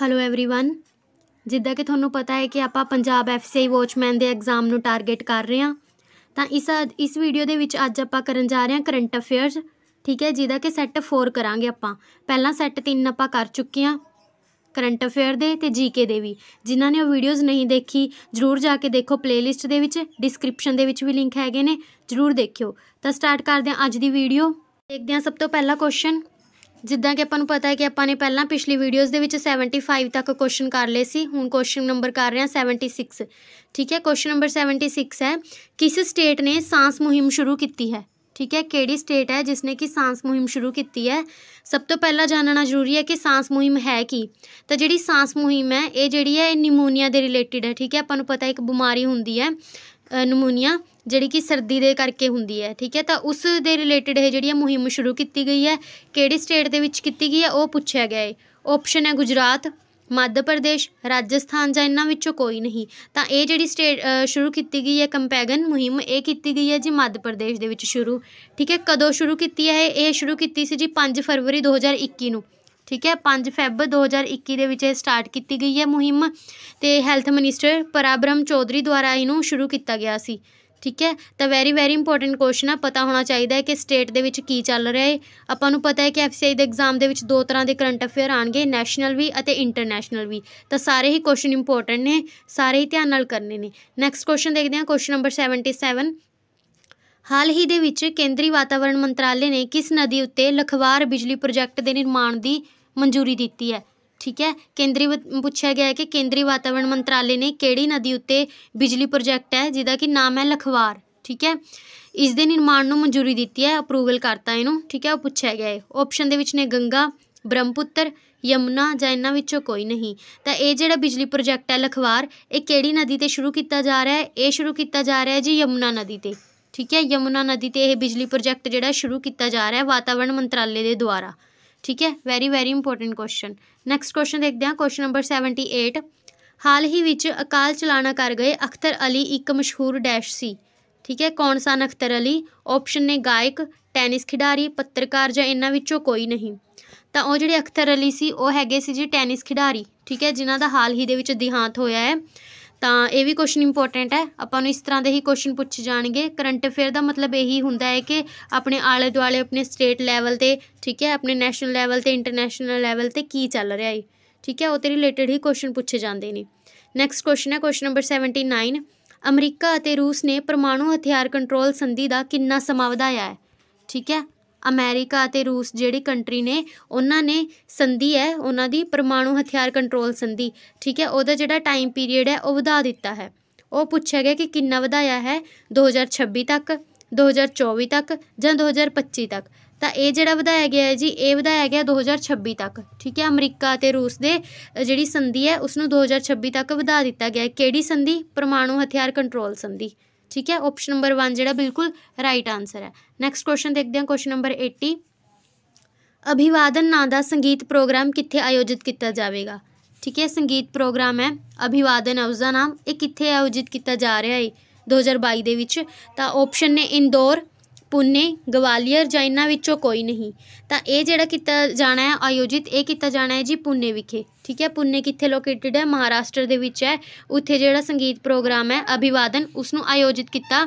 hello everyone ਜਿੱਦਾਂ ਕਿ ਤੁਹਾਨੂੰ ਪਤਾ ਹੈ ਕਿ ਆਪਾਂ ਪੰਜਾਬ ਐਫਸੀਆਈ ਵਾਚਮੈਨ ਦੇ ਐਗਜ਼ਾਮ ਨੂੰ ਟਾਰਗੇਟ ਕਰ ਰਹੇ ਹਾਂ ਤਾਂ ਇਸ ਇਸ ਵੀਡੀਓ ਦੇ ਵਿੱਚ ਅੱਜ ਆਪਾਂ ਕਰਨ ਜਾ ਰਹੇ ਹਾਂ ਕਰੰਟ ਅਫੇਅਰਸ ਠੀਕ ਹੈ ਜਿਹਦਾ ਕਿ ਸੈੱਟ 4 ਕਰਾਂਗੇ ਆਪਾਂ ਪਹਿਲਾਂ ਸੈੱਟ 3 ਆਪਾਂ ਕਰ ਚੁੱਕੇ ਹਾਂ ਕਰੰਟ ਅਫੇਅਰ ਦੇ ਤੇ ਜੀਕੇ ਦੇ ਵੀ ਜਿਨ੍ਹਾਂ ਨੇ ਉਹ ਵੀਡੀਓਜ਼ ਨਹੀਂ ਦੇਖੀ ਜਰੂਰ ਜਾ ਕੇ ਦੇਖੋ ਪਲੇਲਿਸਟ ਦੇ ਵਿੱਚ ਡਿਸਕ੍ਰਿਪਸ਼ਨ ਦੇ ਵਿੱਚ ਵੀ ਲਿੰਕ ਹੈਗੇ ਨੇ ਜਰੂਰ ਦੇਖਿਓ ਤਾਂ ਸਟਾਰਟ ਕਰਦੇ ਹਾਂ ਅੱਜ ਦੀ ਵੀਡੀਓ ਦੇਖਦੇ ਹਾਂ ਸਭ ਤੋਂ ਪਹਿਲਾ ਕੁਐਸਚਨ ਜਿੱਦਾਂ ਕਿ ਆਪਾਂ ਨੂੰ ਪਤਾ ਹੈ ਕਿ ਆਪਾਂ ਨੇ ਪਹਿਲਾਂ ਪਿਛਲੀ ਵੀਡੀਓਜ਼ ਦੇ ਵਿੱਚ 75 ਤੱਕ ਕੁਐਸਚਨ ਕਰ ਲਏ ਸੀ ਹੁਣ ਕੁਐਸਚਨ ਨੰਬਰ ਕਰ ਰਹੇ ਹਾਂ 76 ਠੀਕ ਹੈ ਕੁਐਸਚਨ ਨੰਬਰ 76 ਹੈ ਕਿਸ ਸਟੇਟ ਨੇ ਸਾਂਸ ਮੁਹਿੰਮ ਸ਼ੁਰੂ ਕੀਤੀ ਹੈ ਠੀਕ ਹੈ ਕਿਹੜੀ ਸਟੇਟ ਹੈ ਜਿਸ ਨੇ ਕਿ ਸਾਂਸ ਮੁਹਿੰਮ ਸ਼ੁਰੂ ਕੀਤੀ ਹੈ ਸਭ ਤੋਂ ਪਹਿਲਾਂ ਜਾਣਨਾ ਜ਼ਰੂਰੀ ਹੈ ਕਿ ਸਾਂਸ ਮੁਹਿੰਮ ਹੈ ਕੀ ਤਾਂ ਜਿਹੜੀ ਸਾਂਸ ਮੁਹਿੰਮ ਹੈ ਇਹ ਜਿਹੜੀ ਹੈ ਇਹ ਨਿਮੋਨੀਆ ਦੇ ਰਿਲੇਟਡ ਹੈ ਠੀਕ ਹੈ ਆਪਾਂ ਨੂੰ ਪਤਾ ਇੱਕ ਬਿਮਾਰੀ ਹੁੰਦੀ ਹੈ ਨਿਮੋਨੀਆ ਜਿਹੜੀ ਕਿ ਸਰਦੀ ਦੇ ਕਰਕੇ ਹੁੰਦੀ ਹੈ ਠੀਕ ਹੈ ਤਾਂ ਉਸ ਦੇ ਰਿਲੇਟਡ ਇਹ ਜਿਹੜੀ ਮੁਹਿੰਮ ਸ਼ੁਰੂ ਕੀਤੀ ਗਈ ਹੈ ਕਿਹੜੀ ਸਟੇਟ ਦੇ ਵਿੱਚ ਕੀਤੀ ਗਈ ਹੈ ਉਹ ਪੁੱਛਿਆ ਗਿਆ ਹੈ ਆਪਸ਼ਨ ਹੈ ਗੁਜਰਾਤ ਮੱਧ ਪ੍ਰਦੇਸ਼ ਰਾਜਸਥਾਨ ਜਾਂ ਇਹਨਾਂ ਵਿੱਚੋਂ ਕੋਈ ਨਹੀਂ ਤਾਂ ਇਹ ਜਿਹੜੀ ਸਟੇਟ ਸ਼ੁਰੂ ਕੀਤੀ ਗਈ ਹੈ ਕੰਪੈਗਨ ਮੁਹਿੰਮ ਇਹ ਕੀਤੀ ਗਈ ਹੈ ਜੀ ਮੱਧ ਪ੍ਰਦੇਸ਼ ਦੇ ਵਿੱਚ ਸ਼ੁਰੂ ਠੀਕ ਹੈ ਕਦੋਂ ਸ਼ੁਰੂ ਕੀਤੀ ਹੈ ਇਹ ਸ਼ੁਰੂ ਕੀਤੀ ਸੀ ਜੀ 5 ਫਰਵਰੀ 2021 ਨੂੰ ਠੀਕ ਹੈ 5 ਫੈਬ 2021 ਦੇ ਵਿੱਚ ਇਹ ਸਟਾਰਟ ਕੀਤੀ ਗਈ ਹੈ ਮੁਹਿੰਮ ਤੇ ਹੈਲਥ ਮਿਨਿਸਟਰ ਪਰਾਬ੍ਰਮ ਚੌਧਰੀ ਦੁਆਰਾ ਇਹਨੂੰ ਸ਼ੁਰੂ ਕੀਤਾ ਗਿਆ ਸੀ ਠੀਕ ਹੈ ਤਾਂ ਵੈਰੀ ਵੈਰੀ ਇੰਪੋਰਟੈਂਟ ਕੁਐਸਚਨ ਆ ਪਤਾ ਹੋਣਾ ਚਾਹੀਦਾ ਹੈ ਕਿ ਸਟੇਟ ਦੇ ਵਿੱਚ ਕੀ ਚੱਲ ਰਿਹਾ ਹੈ ਆਪਾਂ ਨੂੰ ਪਤਾ ਹੈ ਕਿ ਐਫਸੀਆਈ ਦੇ ਐਗਜ਼ਾਮ ਦੇ ਵਿੱਚ ਦੋ ਤਰ੍ਹਾਂ ਦੇ ਕਰੰਟ ਅਫੇਅਰ ਆਣਗੇ ਨੈਸ਼ਨਲ ਵੀ ਅਤੇ ਇੰਟਰਨੈਸ਼ਨਲ ਵੀ ਤਾਂ ਸਾਰੇ ਹੀ ਕੁਐਸਚਨ ਇੰਪੋਰਟੈਂਟ ਨੇ ਸਾਰੇ ਹੀ ਧਿਆਨ ਨਾਲ ਕਰਨੇ ਨੇ ਨੈਕਸਟ ਕੁਐਸਚਨ ਦੇਖਦੇ ਹਾਂ ਕੁਐਸਚਨ ਨੰਬਰ 77 ਹਾਲ ਹੀ ਦੇ ਵਿੱਚ ਕੇਂਦਰੀ ਵਾਤਾਵਰਣ ਮੰਤਰਾਲੇ ਨੇ ਕਿਸ ਨਦੀ ਉੱਤੇ ਲਖਵਾਰ ਬਿਜਲੀ ਪ੍ਰੋਜੈਕਟ ਦੇ ਨਿਰਮਾਣ ਦੀ ਮਨਜ਼ੂਰੀ ਦਿੱਤੀ ਹੈ ਠੀਕ ਹੈ ਕੇਂਦਰੀ ਪੁੱਛਿਆ ਗਿਆ ਹੈ ਕਿ ਕੇਂਦਰੀ ਵਾਤਾਵਰਣ ਮੰਤਰਾਲੇ ਨੇ ਕਿਹੜੀ ਨਦੀ ਉੱਤੇ ਬਿਜਲੀ ਪ੍ਰੋਜੈਕਟ ਹੈ ਜਿਹਦਾ ਕਿ ਨਾਮ ਹੈ ਲਖਵਾਰ ਠੀਕ ਹੈ ਇਸ ਦੇ ਨਿਰਮਾਣ ਨੂੰ ਮਨਜ਼ੂਰੀ ਦਿੱਤੀ ਹੈ ਅਪਰੂਵਲ ਕਰਤਾ ਇਹਨੂੰ ਠੀਕ ਹੈ ਉਹ ਪੁੱਛਿਆ ਗਿਆ ਹੈ ਆਪਸ਼ਨ ਦੇ ਵਿੱਚ ਨੇ ਗੰਗਾ ਬ੍ਰਹਮਪੁੱਤਰ ਯਮੁਨਾ ਜਾਂ ਇਹਨਾਂ ਵਿੱਚੋਂ ਕੋਈ ਨਹੀਂ ਤਾਂ ਇਹ ਜਿਹੜਾ ਬਿਜਲੀ ਪ੍ਰੋਜੈਕਟ ਹੈ ਲਖਵਾਰ ਇਹ ਕਿਹੜੀ ਨਦੀ ਤੇ ਸ਼ੁਰੂ ਕੀਤਾ ਜਾ ਰਿਹਾ ਹੈ ਇਹ ਸ਼ੁਰੂ ਕੀਤਾ ਜਾ ਰਿਹਾ ਹੈ ਜੀ ਯਮੁਨਾ ਨਦੀ ਤੇ ਠੀਕ ਹੈ ਯਮੁਨਾ ਨਦੀ ਤੇ ਇਹ ਬਿਜਲੀ ਪ੍ਰੋਜੈਕਟ ਜਿਹੜਾ ਸ਼ੁਰੂ ਕੀਤਾ ਜਾ ਰਿਹਾ ਹੈ ਵਾਤਾਵਰਣ ਮੰਤਰਾਲੇ ਦੇ ਦੁਆਰਾ ਠੀਕ ਹੈ very very important question next question ਦੇਖਦੇ ਹਾਂ ਕੁਐਸਚਨ ਨੰਬਰ 78 ਹਾਲ ਹੀ ਵਿੱਚ ਅਕਾਲ ਚਲਾਣਾ ਕਰ ਗਏ ਅਖਤਰ ਅਲੀ ਇੱਕ ਮਸ਼ਹੂਰ ਡੈਸ਼ ਸੀ ਠੀਕ ਹੈ ਕੌਣ ਸਨ ਅਖਤਰ ਅਲੀ ਆਪਸ਼ਨ ਨੇ ਗਾਇਕ ਟੈਨਿਸ ਖਿਡਾਰੀ ਪੱਤਰਕਾਰ ਜਾਂ ਇਹਨਾਂ ਵਿੱਚੋਂ ਕੋਈ ਨਹੀਂ ਤਾਂ ਉਹ ਜਿਹੜੇ ਅਖਤਰ ਅਲੀ ਸੀ ਉਹ ਹੈਗੇ ਸੀ ਜੀ ਟੈਨਿਸ ਖਿਡਾਰੀ ਠੀਕ ਹੈ ਜਿਨ੍ਹਾਂ ਦਾ ਹਾਲ ਹੀ ਦੇ ਵਿੱਚ ਦਿਹਾਂਤ ਹੋਇਆ ਹੈ ਤਾਂ ਇਹ ਵੀ ਕੁਐਸਚਨ ਇੰਪੋਰਟੈਂਟ ਹੈ ਆਪਾਂ ਨੂੰ ਇਸ ਤਰ੍ਹਾਂ ਦੇ ਹੀ ਕੁਐਸਚਨ ਪੁੱਛੇ ਜਾਣਗੇ ਕਰੰਟ ਅਫੇਅਰ ਦਾ ਮਤਲਬ ਇਹੀ ਹੁੰਦਾ ਹੈ ਕਿ ਆਪਣੇ ਆਲੇ ਦੁਆਲੇ ਆਪਣੇ ਸਟੇਟ ਲੈਵਲ ਤੇ ਠੀਕ ਹੈ ਆਪਣੇ ਨੈਸ਼ਨਲ ਲੈਵਲ ਤੇ ਇੰਟਰਨੈਸ਼ਨਲ ਲੈਵਲ ਤੇ ਕੀ ਚੱਲ ਰਿਹਾ ਹੈ ਠੀਕ ਹੈ ਉਹ ਤੇ ਰਿਲੇਟਡ ਹੀ ਕੁਐਸਚਨ ਪੁੱਛੇ ਜਾਂਦੇ ਨੇ ਨੈਕਸਟ ਕੁਐਸਚਨ ਹੈ ਕੁਐਸਚਨ ਨੰਬਰ 79 ਅਮਰੀਕਾ ਅਤੇ ਰੂਸ ਨੇ ਪਰਮਾਣੂ ਹਥਿਆਰ ਕੰਟਰੋਲ ਸੰਧੀ ਦਾ ਕਿੰਨਾ ਸਮਾਂ ਵਧਾਇਆ ਹੈ ਠੀਕ ਹੈ ਅਮਰੀਕਾ ਅਤੇ ਰੂਸ ਜਿਹੜੀ ਕੰਟਰੀ ਨੇ ਉਹਨਾਂ ਨੇ ਸੰਧੀ ਹੈ ਉਹਨਾਂ ਦੀ ਪਰਮਾਣੂ ਹਥਿਆਰ ਕੰਟਰੋਲ ਸੰਧੀ ਠੀਕ ਹੈ ਉਹਦਾ ਜਿਹੜਾ ਟਾਈਮ ਪੀਰੀਅਡ ਹੈ ਉਹ ਵਧਾ ਦਿੱਤਾ ਹੈ ਉਹ ਪੁੱਛਿਆ ਗਿਆ ਕਿ ਕਿੰਨਾ ਵਧਾਇਆ ਹੈ 2026 ਤੱਕ 2024 ਤੱਕ ਜਾਂ 2025 ਤੱਕ ਤਾਂ ਇਹ ਜਿਹੜਾ ਵਧਾਇਆ ਗਿਆ ਹੈ ਜੀ ਇਹ ਵਧਾਇਆ ਗਿਆ 2026 ਤੱਕ ਠੀਕ ਹੈ ਅਮਰੀਕਾ ਤੇ ਰੂਸ ਦੇ ਜਿਹੜੀ ਸੰਧੀ ਹੈ ਉਸ ਨੂੰ 2026 ਤੱਕ ਵਧਾ ਦਿੱਤਾ ਗਿਆ ਹੈ ਕਿਹੜੀ ਸੰਧੀ ਪਰਮਾਣੂ ਹਥਿਆਰ ਕੰਟਰੋਲ ਸੰਧੀ ਠੀਕ ਹੈ ਆਪਸ਼ਨ ਨੰਬਰ 1 ਜਿਹੜਾ ਬਿਲਕੁਲ ਰਾਈਟ ਆਨਸਰ ਹੈ ਨੈਕਸਟ ਕੁਐਸਚਨ ਦੇਖਦੇ ਹਾਂ ਕੁਐਸਚਨ ਨੰਬਰ 80 ਅਭਿਵਾਦਨ ਨਾਂ ਦਾ ਸੰਗੀਤ ਪ੍ਰੋਗਰਾਮ ਕਿੱਥੇ ਆਯੋਜਿਤ ਕੀਤਾ ਜਾਵੇਗਾ ਠੀਕ ਹੈ ਸੰਗੀਤ ਪ੍ਰੋਗਰਾਮ ਹੈ ਅਭਿਵਾਦਨ ਹੈ ਉਸਦਾ ਨਾਮ ਇਹ ਕਿੱਥੇ ਆਯੋਜਿਤ ਕੀਤਾ ਜਾ ਰਿਹਾ ਹੈ 2022 ਦੇ ਵਿੱਚ ਤਾਂ ਆਪਸ਼ਨ ਨੇ ਇੰਦੌਰ ਪੁਨੇ ਗਵਾਲੀਅਰ ਜਾਂ ਇਹਨਾਂ ਵਿੱਚੋਂ ਕੋਈ ਨਹੀਂ ਤਾਂ ਇਹ ਜਿਹੜਾ ਕੀਤਾ ਜਾਣਾ ਹੈ ਆਯੋਜਿਤ ਇਹ ਕੀਤਾ ਜਾਣਾ ਹੈ ਜੀ ਪੁਨੇ ਵਿਖੇ ਠੀਕ ਹੈ ਪੁਨੇ ਕਿੱਥੇ ਲੋਕੇਟਿਡ ਹੈ ਮਹਾਰਾਸ਼ਟਰ ਦੇ ਵਿੱਚ ਹੈ ਉੱਥੇ ਜਿਹੜਾ ਸੰਗੀਤ ਪ੍ਰੋਗਰਾਮ ਹੈ ਅਭਿਵਾਦਨ ਉਸ ਨੂੰ ਆਯੋਜਿਤ ਕੀਤਾ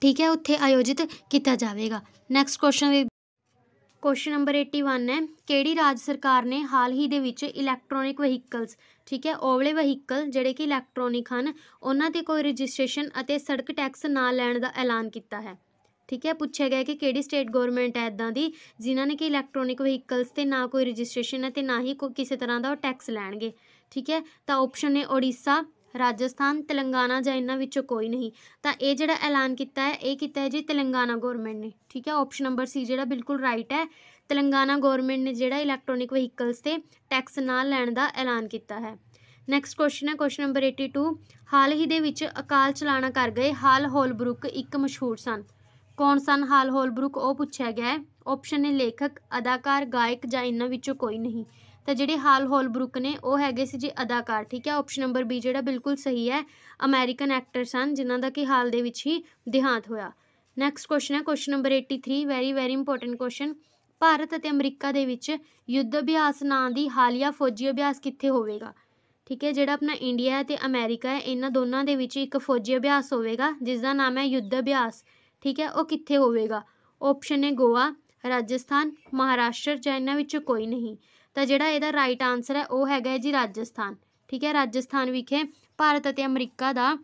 ਠੀਕ ਹੈ ਉੱਥੇ ਆਯੋਜਿਤ ਕੀਤਾ ਜਾਵੇਗਾ ਨੈਕਸਟ ਕੁਐਸਚਨ ਕੁਐਸਚਨ ਨੰਬਰ 81 ਹੈ ਕਿਹੜੀ ਰਾਜ ਸਰਕਾਰ ਨੇ ਹਾਲ ਹੀ ਦੇ ਵਿੱਚ ਇਲੈਕਟ੍ਰੋਨਿਕ ਵਹੀਕਲਸ ਠੀਕ ਹੈ ਓਵਲੇ ਵਹੀਕਲ ਜਿਹੜੇ ਕਿ ਇਲੈਕਟ੍ਰੋਨਿਕ ਹਨ ਉਹਨਾਂ ਤੇ ਕੋਈ ਰਜਿਸਟ੍ਰੇਸ਼ਨ ਅਤੇ ਸੜਕ ਟੈਕਸ ਨਾ ਲੈਣ ਦਾ ਐਲਾਨ ਕੀਤਾ ਹੈ ਠੀਕ ਹੈ ਪੁੱਛਿਆ ਗਿਆ ਕਿ ਕਿਹੜੀ ਸਟੇਟ ਗਵਰਨਮੈਂਟ ਹੈ ਇਦਾਂ ਦੀ ਜਿਨ੍ਹਾਂ ਨੇ ਕਿ ਇਲੈਕਟ੍ਰੋਨਿਕ ਵਹੀਕਲਸ ਤੇ ਨਾ ਕੋਈ ਰਜਿਸਟ੍ਰੇਸ਼ਨ ਹੈ ਤੇ ਨਾ ਹੀ ਕੋਈ ਕਿਸੇ ਤਰ੍ਹਾਂ ਦਾ ਟੈਕਸ ਲੈਣਗੇ ਠੀਕ ਹੈ ਤਾਂ ਆਪਸ਼ਨ ਨੇ ਓਡੀਸ਼ਾ ਰਾਜਸਥਾਨ ਤੇਲੰਗਾਨਾ ਜਾਂ ਇਹਨਾਂ ਵਿੱਚੋਂ ਕੋਈ ਨਹੀਂ ਤਾਂ ਇਹ ਜਿਹੜਾ ਐਲਾਨ ਕੀਤਾ ਹੈ ਇਹ ਕੀਤਾ ਹੈ ਜੀ ਤੇਲੰਗਾਨਾ ਗਵਰਨਮੈਂਟ ਨੇ ਠੀਕ ਹੈ ਆਪਸ਼ਨ ਨੰਬਰ ਸੀ ਜਿਹੜਾ ਬਿਲਕੁਲ ਰਾਈਟ ਹੈ ਤੇਲੰਗਾਨਾ ਗਵਰਨਮੈਂਟ ਨੇ ਜਿਹੜਾ ਇਲੈਕਟ੍ਰੋਨਿਕ ਵਹੀਕਲਸ ਤੇ ਟੈਕਸ ਨਾ ਲੈਣ ਦਾ ਐਲਾਨ ਕੀਤਾ ਹੈ ਨੈਕਸਟ ਕੁਐਸਚਨ ਹੈ ਕੁਐਸਚਨ ਨੰਬਰ 82 ਹਾਲ ਹੀ ਦੇ ਵਿੱਚ ਅਕਾਲ ਚਲਾਣਾ ਕਰ ਗਏ ਹਾਲ ਹੋਲਬਰੁਕ ਇੱਕ ਮਸ਼ਹੂਰ ਸਨ ਕੌਣ ਸਨ ਹਾਲ ਹੋਲਬਰੁਕ ਉਹ ਪੁੱਛਿਆ ਗਿਆ ਹੈ ਆਪਸ਼ਨ ਨੇ ਲੇਖਕ ਅਦਾਕਾਰ ਗਾਇਕ ਜਾਂ ਇਹਨਾਂ ਵਿੱਚੋਂ ਕੋਈ ਨਹੀਂ ਤਾਂ ਜਿਹੜੇ ਹਾਲ ਹੋਲਬਰੁਕ ਨੇ ਉਹ ਹੈਗੇ ਸੀ ਜੀ ਅਦਾਕਾਰ ਠੀਕ ਹੈ ਆਪਸ਼ਨ ਨੰਬਰ ਬੀ ਜਿਹੜਾ ਬਿਲਕੁਲ ਸਹੀ ਹੈ ਅਮਰੀਕਨ ਐਕਟਰ ਸਨ ਜਿਨ੍ਹਾਂ ਦਾ ਕਿ ਹਾਲ ਦੇ ਵਿੱਚ ਹੀ ਦਿਹਾਂਤ ਹੋਇਆ ਨੈਕਸਟ ਕੁਐਸਚਨ ਹੈ question number 83 very very important question Bharat ਅਤੇ ਅਮਰੀਕਾ ਦੇ ਵਿੱਚ ਯੁੱਧ ਅਭਿਆਸ ਨਾਂ ਦੀ ਹਾਲੀਆ ਫੌਜੀ ਅਭਿਆਸ ਕਿੱਥੇ ਹੋਵੇਗਾ ਠੀਕ ਹੈ ਜਿਹੜਾ ਆਪਣਾ ਇੰਡੀਆ ਹੈ ਤੇ ਅਮਰੀਕਾ ਹੈ ਇਹਨਾਂ ਦੋਨਾਂ ਦੇ ਵਿੱਚ ਇੱਕ ਫੌਜੀ ਅਭਿਆਸ ਹੋਵੇਗਾ ਜਿਸ ਦਾ ਨਾਮ ਹੈ ਯੁੱਧ ਅਭਿਆਸ ਠੀਕ ਹੈ ਉਹ ਕਿੱਥੇ ਹੋਵੇਗਾ ਆਪਸ਼ਨ ਹੈ ਗੋਆ ਰਾਜਸਥਾਨ ਮਹਾਰਾਸ਼ਟਰ ਜਾਂ ਇਹਨਾਂ ਵਿੱਚੋਂ ਕੋਈ ਨਹੀਂ ਤਾਂ ਜਿਹੜਾ ਇਹਦਾ ਰਾਈਟ ਆਨਸਰ ਹੈ ਉਹ ਹੈਗਾ ਜੀ ਰਾਜਸਥਾਨ ਠੀਕ ਹੈ ਰਾਜਸਥਾਨ ਵਿਖੇ ਭਾਰਤ ਅਤੇ ਅਮਰੀਕਾ ਦਾ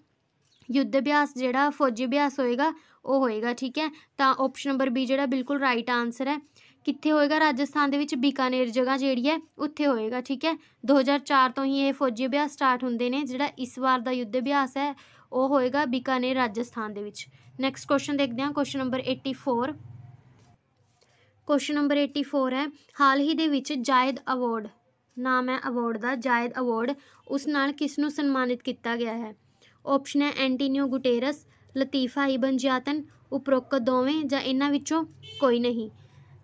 ਯੁੱਧ ਅਭਿਆਸ ਜਿਹੜਾ ਫੌਜੀ ਅਭਿਆਸ ਹੋਏਗਾ ਉਹ ਹੋਏਗਾ ਠੀਕ ਹੈ ਤਾਂ ਆਪਸ਼ਨ ਨੰਬਰ ਬੀ ਜਿਹੜਾ ਬਿਲਕੁਲ ਰਾਈਟ ਆਨਸਰ ਹੈ ਕਿੱਥੇ ਹੋਏਗਾ ਰਾਜਸਥਾਨ ਦੇ ਵਿੱਚ ਬੀਕਾਨੇਰ ਜਗ੍ਹਾ ਜਿਹੜੀ ਹੈ ਉੱਥੇ ਹੋਏਗਾ ਠੀਕ ਹੈ 2004 ਤੋਂ ਹੀ ਇਹ ਫੌਜੀ ਅਭਿਆਸ ਸਟਾਰਟ ਹੁੰਦੇ ਨੇ ਜਿਹੜਾ ਇਸ ਵਾਰ ਦਾ ਯੁੱਧ ਅਭਿਆਸ ਹੈ ਉਹ ਹੋਏਗਾ ਬੀਕਾਨੇਰ ਰਾਜਸਥਾਨ ਦੇ ਵਿੱਚ ਨੈਕਸਟ ਕੁਐਸਚਨ ਦੇਖਦੇ ਹਾਂ ਕੁਐਸਚਨ ਨੰਬਰ 84 ਕੁਐਸਚਨ ਨੰਬਰ 84 ਹੈ ਹਾਲ ਹੀ ਦੇ ਵਿੱਚ ਜਾਇਦ ਅਵਾਰਡ ਨਾਮ ਹੈ ਅਵਾਰਡ ਦਾ ਜਾਇਦ ਅਵਾਰਡ ਉਸ ਨਾਲ ਕਿਸ ਨੂੰ ਸਨਮਾਨਿਤ ਕੀਤਾ ਗਿਆ ਹੈ ਆਪਸ਼ਨ ਹੈ ਐਂਟੋਨੀਓ ਗੁਟੇਰਸ ਲਤੀਫਾ ਇਬਨ ਜਾਤਨ ਉਪਰੋਕਤ ਦੋਵੇਂ ਜਾਂ ਇਹਨਾਂ ਵਿੱਚੋਂ ਕੋਈ ਨਹੀਂ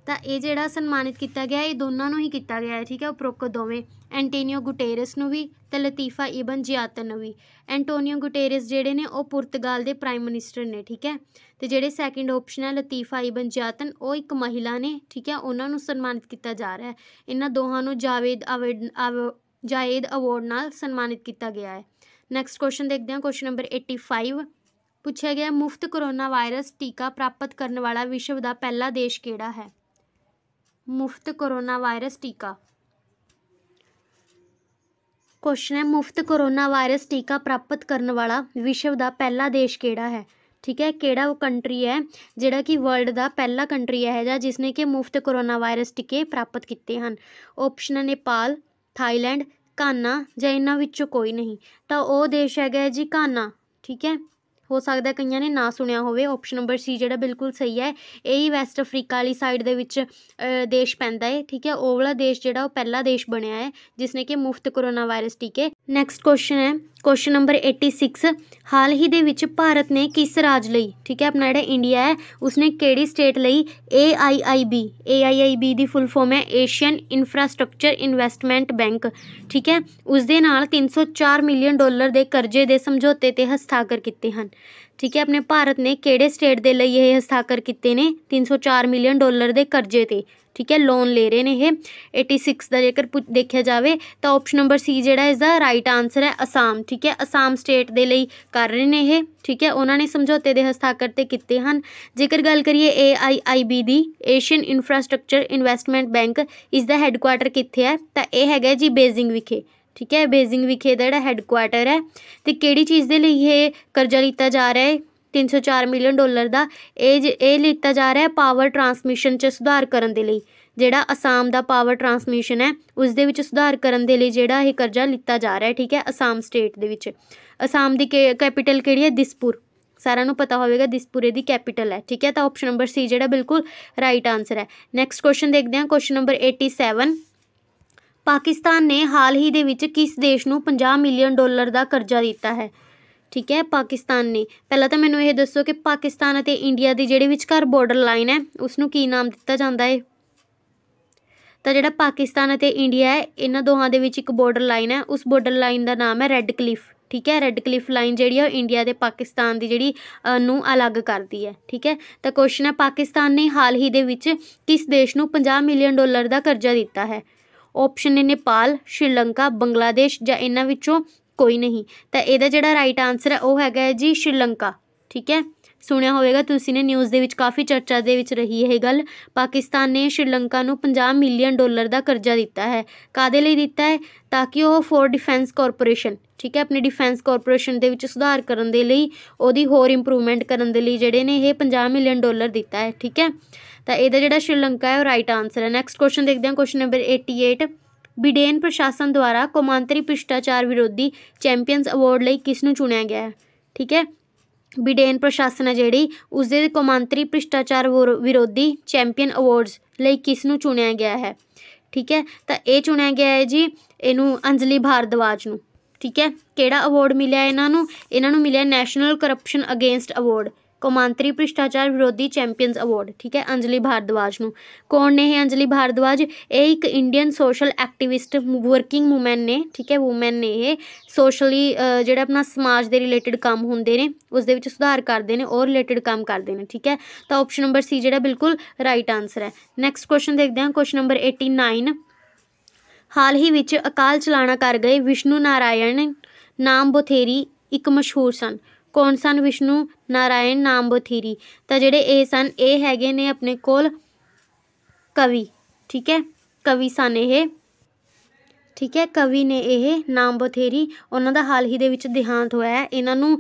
ਤਾਂ ਇਹ ਜਿਹੜਾ ਸਨਮਾਨਿਤ ਕੀਤਾ ਗਿਆ ਇਹ ਦੋਨਾਂ ਨੂੰ ਹੀ ਕੀਤਾ ਗਿਆ ਹੈ ਠੀਕ ਹੈ ਉਪਰੋਕਤ ਦੋਵੇਂ ਐਂਟੋਨੀਓ ਗੁਟੇਰਸ ਨੂੰ ਵੀ ਤੇ ਲਤੀਫਾ ਇਬਨ ਜਿਆਤਨ ਨੂੰ ਵੀ ਐਂਟੋਨੀਓ ਗੁਟੇਰਸ ਜਿਹੜੇ ਨੇ ਉਹ ਪੁਰਤਗਾਲ ਦੇ ਪ੍ਰਾਈਮ ਮਿਨਿਸਟਰ ਨੇ ਠੀਕ ਹੈ ਤੇ ਜਿਹੜੇ ਸੈਕਿੰਡ ਆਪਸ਼ਨ ਹੈ ਲਤੀਫਾ ਇਬਨ ਜਿਆਤਨ ਉਹ ਇੱਕ ਮਹਿਲਾ ਨੇ ਠੀਕ ਹੈ ਉਹਨਾਂ ਨੂੰ ਸਨਮਾਨਿਤ ਕੀਤਾ ਜਾ ਰਿਹਾ ਹੈ ਇਹਨਾਂ ਦੋਹਾਂ ਨੂੰ ਜਾਵੇਦ ਜਾਇਦ ਅਵਾਰਡ ਨਾਲ ਸਨਮਾਨਿਤ ਕੀਤਾ ਗਿਆ ਹੈ ਨੈਕਸਟ ਕੁਐਸਚਨ ਦੇਖਦੇ ਹਾਂ ਕੁਐਸਚਨ ਨੰਬਰ 85 ਪੁੱਛਿਆ ਗਿਆ ਮੁਫਤ ਕੋਰੋਨਾ ਵਾਇਰਸ ਟੀਕਾ ਪ੍ਰਾਪਤ ਕਰਨ ਵਾਲਾ ਵਿਸ਼ਵ ਦਾ ਪਹਿਲਾ ਦੇਸ਼ ਕਿਹੜਾ ਹੈ ਮੁਫਤ ਕੋਰੋਨਾ ਵਾਇਰਸ ਟੀਕਾ ਕੁਐਸਚਨ ਹੈ ਮੁਫਤ ਕੋਰੋਨਾ ਵਾਇਰਸ ਟੀਕਾ ਪ੍ਰਾਪਤ ਕਰਨ ਵਾਲਾ ਵਿਸ਼ਵ ਦਾ ਪਹਿਲਾ ਦੇਸ਼ ਕਿਹੜਾ ਹੈ ਠੀਕ ਹੈ ਕਿਹੜਾ ਉਹ ਕੰਟਰੀ ਹੈ ਜਿਹੜਾ ਕਿ ਵਰਲਡ ਦਾ ਪਹਿਲਾ ਕੰਟਰੀ ਹੈ ਜਾਂ ਜਿਸ ਨੇ ਕਿ ਮੁਫਤ ਕੋਰੋਨਾ ਵਾਇਰਸ ਟੀਕੇ ਪ੍ਰਾਪਤ ਕੀਤੇ ਹਨ ਆਪਸ਼ਨ ਹੈ ਨੇਪਾਲ ਥਾਈਲੈਂਡ ਕਾਨਾ ਜਾਂ ਇਹਨਾਂ ਵਿੱਚੋਂ ਕੋਈ ਨਹੀਂ ਤਾਂ ਉਹ ਦੇਸ਼ ਹੈਗਾ ਜੀ ਕਾਨਾ ਠੀਕ ਹੈ ਹੋ ਸਕਦਾ ਕਈਆਂ ਨੇ ਨਾ ਸੁਣਿਆ ਹੋਵੇ ਆਪਸ਼ਨ ਨੰਬਰ ਸੀ ਜਿਹੜਾ ਬਿਲਕੁਲ ਸਹੀ ਹੈ ਇਹ ਹੀ ਵੈਸਟ ਅਫਰੀਕਾ ਵਾਲੀ ਸਾਈਡ ਦੇ ਵਿੱਚ ਦੇਸ਼ ਪੈਂਦਾ ਹੈ ਠੀਕ ਹੈ ਉਹ ਵਾਲਾ ਦੇਸ਼ ਜਿਹੜਾ ਉਹ ਪਹਿਲਾ ਦੇਸ਼ ਬਣਿਆ ਹੈ ਜਿਸ ਨੇ ਕਿ ਮੁਫਤ ਕੋਰੋਨਾ ਵਾਇਰਸ ਟੀਕੇ ਨੈਕਸਟ ਕੁਐਸਚਨ ਹੈ ਕੁਐਸਚਨ ਨੰਬਰ 86 ਹਾਲ ਹੀ ਦੇ ਵਿੱਚ ਭਾਰਤ ਨੇ ਕਿਸ ਰਾਜ ਲਈ ਠੀਕ ਹੈ ਆਪਣਾ ਜਿਹੜਾ ਇੰਡੀਆ ਹੈ ਉਸਨੇ ਕਿਹੜੀ ਸਟੇਟ ਲਈ AIIB AIIB ਦੀ ਫੁੱਲ ਫਾਰਮ ਹੈ ਏਸ਼ੀਅਨ ਇਨਫਰਾਸਟ੍ਰਕਚਰ ਇਨਵੈਸਟਮੈਂਟ ਬੈਂਕ ਠੀਕ ਹੈ ਉਸ ਦੇ ਨਾਲ 304 ਮਿਲੀਅਨ ਡਾਲਰ ਦੇ ਕਰਜ਼ੇ ਦੇ ਸਮਝੌਤੇ ਤੇ ਹਸਤਾਖਰ ਕੀਤੇ ਹਨ ਠੀਕ ਹੈ ਆਪਣੇ ਭਾਰਤ ਨੇ ਕਿਹੜੇ ਸਟੇਟ ਦੇ ਲਈ ਇਹ ਹਸਤਾਖਰ ਕੀਤੇ ਨੇ 304 ਮਿਲੀਅਨ ਡਾਲਰ ਦੇ ਕਰਜ਼ੇ ਤੇ ਠੀਕ ਹੈ ਲੋਨ ਲੈ ਰਹੇ ਨੇ ਇਹ 86 ਦਾ ਜੇਕਰ ਦੇਖਿਆ ਜਾਵੇ ਤਾਂ ਆਪਸ਼ਨ ਨੰਬਰ ਸੀ ਜਿਹੜਾ ਇਸ ਦਾ ਰਾਈਟ ਆਨਸਰ ਹੈ ਅਸਾਮ ਠੀਕ ਹੈ ਅਸਾਮ ਸਟੇਟ ਦੇ ਲਈ ਕਰ ਰਹੇ ਨੇ ਇਹ ਠੀਕ ਹੈ ਉਹਨਾਂ ਨੇ ਸਮਝੌਤੇ ਦੇ ਹਸਤਾਖਰ ਤੇ ਕੀਤੇ ਹਨ ਜੇਕਰ ਗੱਲ ਕਰੀਏ AIIB ਦੀ ਏਸ਼ੀਅਨ ਇਨਫਰਾਸਟ੍ਰਕਚਰ ਇਨਵੈਸਟਮੈਂਟ ਬੈਂਕ ਇਸ ਦਾ ਹੈੱਡਕੁਆਟਰ ਕਿੱਥੇ ਹੈ ਤਾਂ ਇਹ ਹੈਗਾ ਜੀ ਬੇਜ਼ਿੰਗ ਵਿਖੇ ਠੀਕ ਹੈ ਬੇਜ਼ਿੰਗ ਵਿਖੇ ਦਾ ਜਿਹੜਾ ਹੈੱਡਕੁਆਟਰ ਹੈ ਤੇ ਕਿਹੜੀ ਚੀਜ਼ ਦੇ ਲਈ ਇਹ ਕਰਜ਼ਾ ਲਿੱਤਾ ਜਾ ਰਿਹਾ ਹੈ 304 ਮਿਲੀਅਨ ਡਾਲਰ ਦਾ ਇਹ ਇਹ ਲਿੱਤਾ ਜਾ ਰਿਹਾ ਹੈ ਪਾਵਰ ਟਰਾਂਸਮਿਸ਼ਨ 'ਚ ਸੁਧਾਰ ਕਰਨ ਦੇ ਲਈ ਜਿਹੜਾ ਅਸਾਮ ਦਾ ਪਾਵਰ ਟਰਾਂਸਮਿਸ਼ਨ ਹੈ ਉਸ ਦੇ ਵਿੱਚ ਸੁਧਾਰ ਕਰਨ ਦੇ ਲਈ ਜਿਹੜਾ ਇਹ ਕਰਜ਼ਾ ਲਿੱਤਾ ਜਾ ਰਿਹਾ ਹੈ ਠੀਕ ਹੈ ਅਸਾਮ ਸਟੇਟ ਦੇ ਵਿੱਚ ਅਸਾਮ ਦੀ ਕੈਪੀਟਲ ਕਿਹੜੀ ਹੈ ਦਿਸਪੁਰ ਸਾਰਿਆਂ ਨੂੰ ਪਤਾ ਹੋਵੇਗਾ ਦਿਸਪੁਰ ਇਹਦੀ ਕੈਪੀਟਲ ਹੈ ਠੀਕ ਹੈ ਤਾਂ ਆਪਸ਼ਨ ਨੰਬਰ ਸੀ ਜਿਹੜਾ ਬਿਲਕੁਲ ਰਾਈਟ ਆਨਸਰ ਹੈ ਨੈਕਸਟ ਕੁਐਸਚਨ ਦੇਖਦੇ ਹਾਂ ਕੁਐਸਚਨ ਨੰਬਰ 87 ਪਾਕਿਸਤਾਨ ਨੇ ਹਾਲ ਹੀ ਦੇ ਵਿੱਚ ਕਿਸ ਦੇਸ਼ ਨੂੰ 50 ਮਿਲੀਅਨ ਡਾਲਰ ਦਾ ਕਰਜ਼ਾ ਦਿੱਤਾ ਹੈ ਠੀਕ ਹੈ ਪਾਕਿਸਤਾਨ ਨੇ ਪਹਿਲਾਂ ਤਾਂ ਮੈਨੂੰ ਇਹ ਦੱਸੋ ਕਿ ਪਾਕਿਸਤਾਨ ਅਤੇ ਇੰਡੀਆ ਦੀ ਜਿਹੜੀ ਵਿਚਕਾਰ ਬਾਰਡਰ ਲਾਈਨ ਹੈ ਉਸ ਨੂੰ ਕੀ ਨਾਮ ਦਿੱਤਾ ਜਾਂਦਾ ਹੈ ਤਾਂ ਜਿਹੜਾ ਪਾਕਿਸਤਾਨ ਅਤੇ ਇੰਡੀਆ ਹੈ ਇਹਨਾਂ ਦੋਹਾਂ ਦੇ ਵਿੱਚ ਇੱਕ ਬਾਰਡਰ ਲਾਈਨ ਹੈ ਉਸ ਬਾਰਡਰ ਲਾਈਨ ਦਾ ਨਾਮ ਹੈ ਰੈੱਡ ਕਲਿਫ ਠੀਕ ਹੈ ਰੈੱਡ ਕਲਿਫ ਲਾਈਨ ਜਿਹੜੀ ਹੈ ਇੰਡੀਆ ਤੇ ਪਾਕਿਸਤਾਨ ਦੀ ਜਿਹੜੀ ਨੂੰ ਅਲੱਗ ਕਰਦੀ ਹੈ ਠੀਕ ਹੈ ਤਾਂ ਕੁਐਸਚਨ ਹੈ ਪਾਕਿਸਤਾਨ ਨੇ ਹਾਲ ਹੀ ਦੇ ਵਿੱਚ ਕਿਸ ਦੇਸ਼ ਨੂੰ 50 ਮਿਲੀਅਨ ਡਾਲਰ ਦਾ ਕਰਜ਼ਾ ਦਿੱਤਾ ਹੈ ਆਪਸ਼ਨ ਨੇ ਨੇਪਾਲ ਸ਼੍ਰੀਲੰਕਾ ਬੰਗਲਾਦੇਸ਼ ਜਾਂ ਇਹਨਾਂ ਵਿੱਚੋਂ ਕੋਈ ਨਹੀਂ ਤਾਂ ਇਹਦਾ ਜਿਹੜਾ ਰਾਈਟ ਆਨਸਰ ਹੈ ਉਹ ਹੈਗਾ ਹੈ ਜੀ ਸ਼੍ਰੀਲੰਕਾ ਠੀਕ ਹੈ ਸੁਣਿਆ ਹੋਵੇਗਾ ਤੁਸੀਂ ਨੇ ਨਿਊਜ਼ ਦੇ ਵਿੱਚ ਕਾਫੀ ਚਰਚਾ ਦੇ ਵਿੱਚ ਰਹੀ ਇਹ ਗੱਲ ਪਾਕਿਸਤਾਨ ਨੇ ਸ਼੍ਰੀਲੰਕਾ ਨੂੰ 50 ਮਿਲੀਅਨ ਡਾਲਰ ਦਾ ਕਰਜ਼ਾ ਦਿੱਤਾ ਹੈ ਕਾਦੇ ਲਈ ਦਿੱਤਾ ਹੈ ਤਾਂ ਕਿ ਉਹ ਫੋਰ ਡਿਫੈਂਸ ਕਾਰਪੋਰੇਸ਼ਨ ਠੀਕ ਹੈ ਆਪਣੀ ਡਿਫੈਂਸ ਕਾਰਪੋਰੇਸ਼ਨ ਦੇ ਵਿੱਚ ਸੁਧਾਰ ਕਰਨ ਦੇ ਲਈ ਉਹਦੀ ਹੋਰ ਇੰਪਰੂਵਮੈਂਟ ਕਰਨ ਦੇ ਲਈ ਜਿਹੜੇ ਨੇ ਇਹ 50 ਮਿਲੀਅਨ ਡਾਲਰ ਦਿੱਤਾ ਹੈ ਠੀਕ ਹੈ ਤਾਂ ਇਹਦਾ ਜਿਹੜਾ ਸ਼੍ਰੀਲੰਕਾ ਹੈ ਉਹ ਰਾਈਟ ਆਨਸਰ ਹੈ ਨੈਕਸਟ ਕੁਐਸਚਨ ਦੇਖਦੇ ਹਾਂ ਕੁਐਸਚਨ ਨੰਬਰ 88 ਬਿਡੇਨ ਪ੍ਰਸ਼ਾਸਨ ਦੁਆਰਾ ਕੌਮਾਂਤਰੀ ਭ੍ਰਿਸ਼ਟਾਚਾਰ ਵਿਰੋਧੀ ਚੈਂਪੀਅਨਸ ਅਵਾਰਡ ਲਈ ਕਿਸ ਨੂੰ ਚੁਣਿਆ ਗਿਆ ਹੈ ਠੀਕ ਹੈ ਬਿਡੇਨ ਪ੍ਰਸ਼ਾਸਨ ਹੈ ਜਿਹੜੀ ਉਸ ਦੇ ਕੌਮਾਂਤਰੀ ਭ੍ਰਿਸ਼ਟਾਚਾਰ ਵਿਰੋਧੀ ਚੈਂਪੀਅਨ ਅਵਾਰਡਸ ਲਈ ਕਿਸ ਨੂੰ ਚੁਣਿਆ ਗਿਆ ਹੈ ਠੀਕ ਹੈ ਤਾਂ ਇਹ ਚੁਣਿਆ ਗਿਆ ਹੈ ਜੀ ਇਹਨੂੰ ਅੰਜਲੀ ਭਾਰਦਵਾਜ ਨੂੰ ਠੀਕ ਹੈ ਕਿਹੜਾ ਅਵਾਰਡ ਮਿਲਿਆ ਇਹਨਾਂ ਨੂੰ ਇਹਨਾਂ ਨੂੰ ਮਿਲਿਆ ਨੈਸ਼ਨਲ ਕਰਪਸ਼ਨ ਅਗੇਂਸਟ ਅਵਾਰਡ ਕੌਮਾਂਤਰੀ ਭ੍ਰਿਸ਼ਟਾਚਾਰ ਵਿਰੋਧੀ ਚੈਂਪੀਅਨਸ ਅਵਾਰਡ ਠੀਕ ਹੈ ਅੰਜਲੀ ਭਾਰਦਵਾਜ ਨੂੰ ਕੌਣ ਨੇ ਹੈ ਅੰਜਲੀ ਭਾਰਦਵਾਜ ਇਹ ਇੱਕ Indian social activist working woman ਨੇ ਠੀਕ ਹੈ ਔਮਨ ਨੇ ਇਹ ਸੋਸ਼ਲੀ ਜਿਹੜਾ ਆਪਣਾ ਸਮਾਜ ਦੇ ਰਿਲੇਟਡ ਕੰਮ ਹੁੰਦੇ ਨੇ ਉਸ ਦੇ ਵਿੱਚ ਸੁਧਾਰ ਕਰਦੇ ਨੇ ਔਰ ਰਿਲੇਟਡ ਕੰਮ ਕਰਦੇ ਨੇ ਠੀਕ ਹੈ ਤਾਂ ਆਪਸ਼ਨ ਨੰਬਰ ਸੀ ਜਿਹੜਾ ਬਿਲਕੁਲ ਰਾਈਟ ਆਨਸਰ ਹੈ ਨੈਕਸਟ ਕੁਐਸਚਨ ਦੇਖਦੇ ਹਾਂ ਕੁਐਸਚਨ ਨੰਬਰ 89 ਹਾਲ ਹੀ ਵਿੱਚ ਅਕਾਲ ਚਲਾਣਾ ਕਰ ਗਏ ਵਿਸ਼ਨੂੰ ਨਾਰਾਇਣ ਨਾਮ ਬੁਥੇਰੀ ਇੱਕ ਮਸ਼ਹੂਰ ਸਨ ਕੌਣ ਸਨ ਵਿਸ਼ਨੂੰ ਨਾਰਾਇਣ ਨਾਮਬੋਥੀਰੀ ਤਾਂ ਜਿਹੜੇ ਇਹ ਸਨ ਇਹ ਹੈਗੇ ਨੇ ਆਪਣੇ ਕੋਲ ਕਵੀ ਠੀਕ ਹੈ ਕਵੀ ਸਨ ਇਹ ਠੀਕ ਹੈ ਕਵੀ ਨੇ ਇਹ ਨਾਮ ਬਥੇਰੀ ਉਹਨਾਂ ਦਾ ਹਾਲ ਹੀ ਦੇ ਵਿੱਚ ਦਿਹਾਂਤ ਹੋਇਆ ਹੈ ਇਹਨਾਂ ਨੂੰ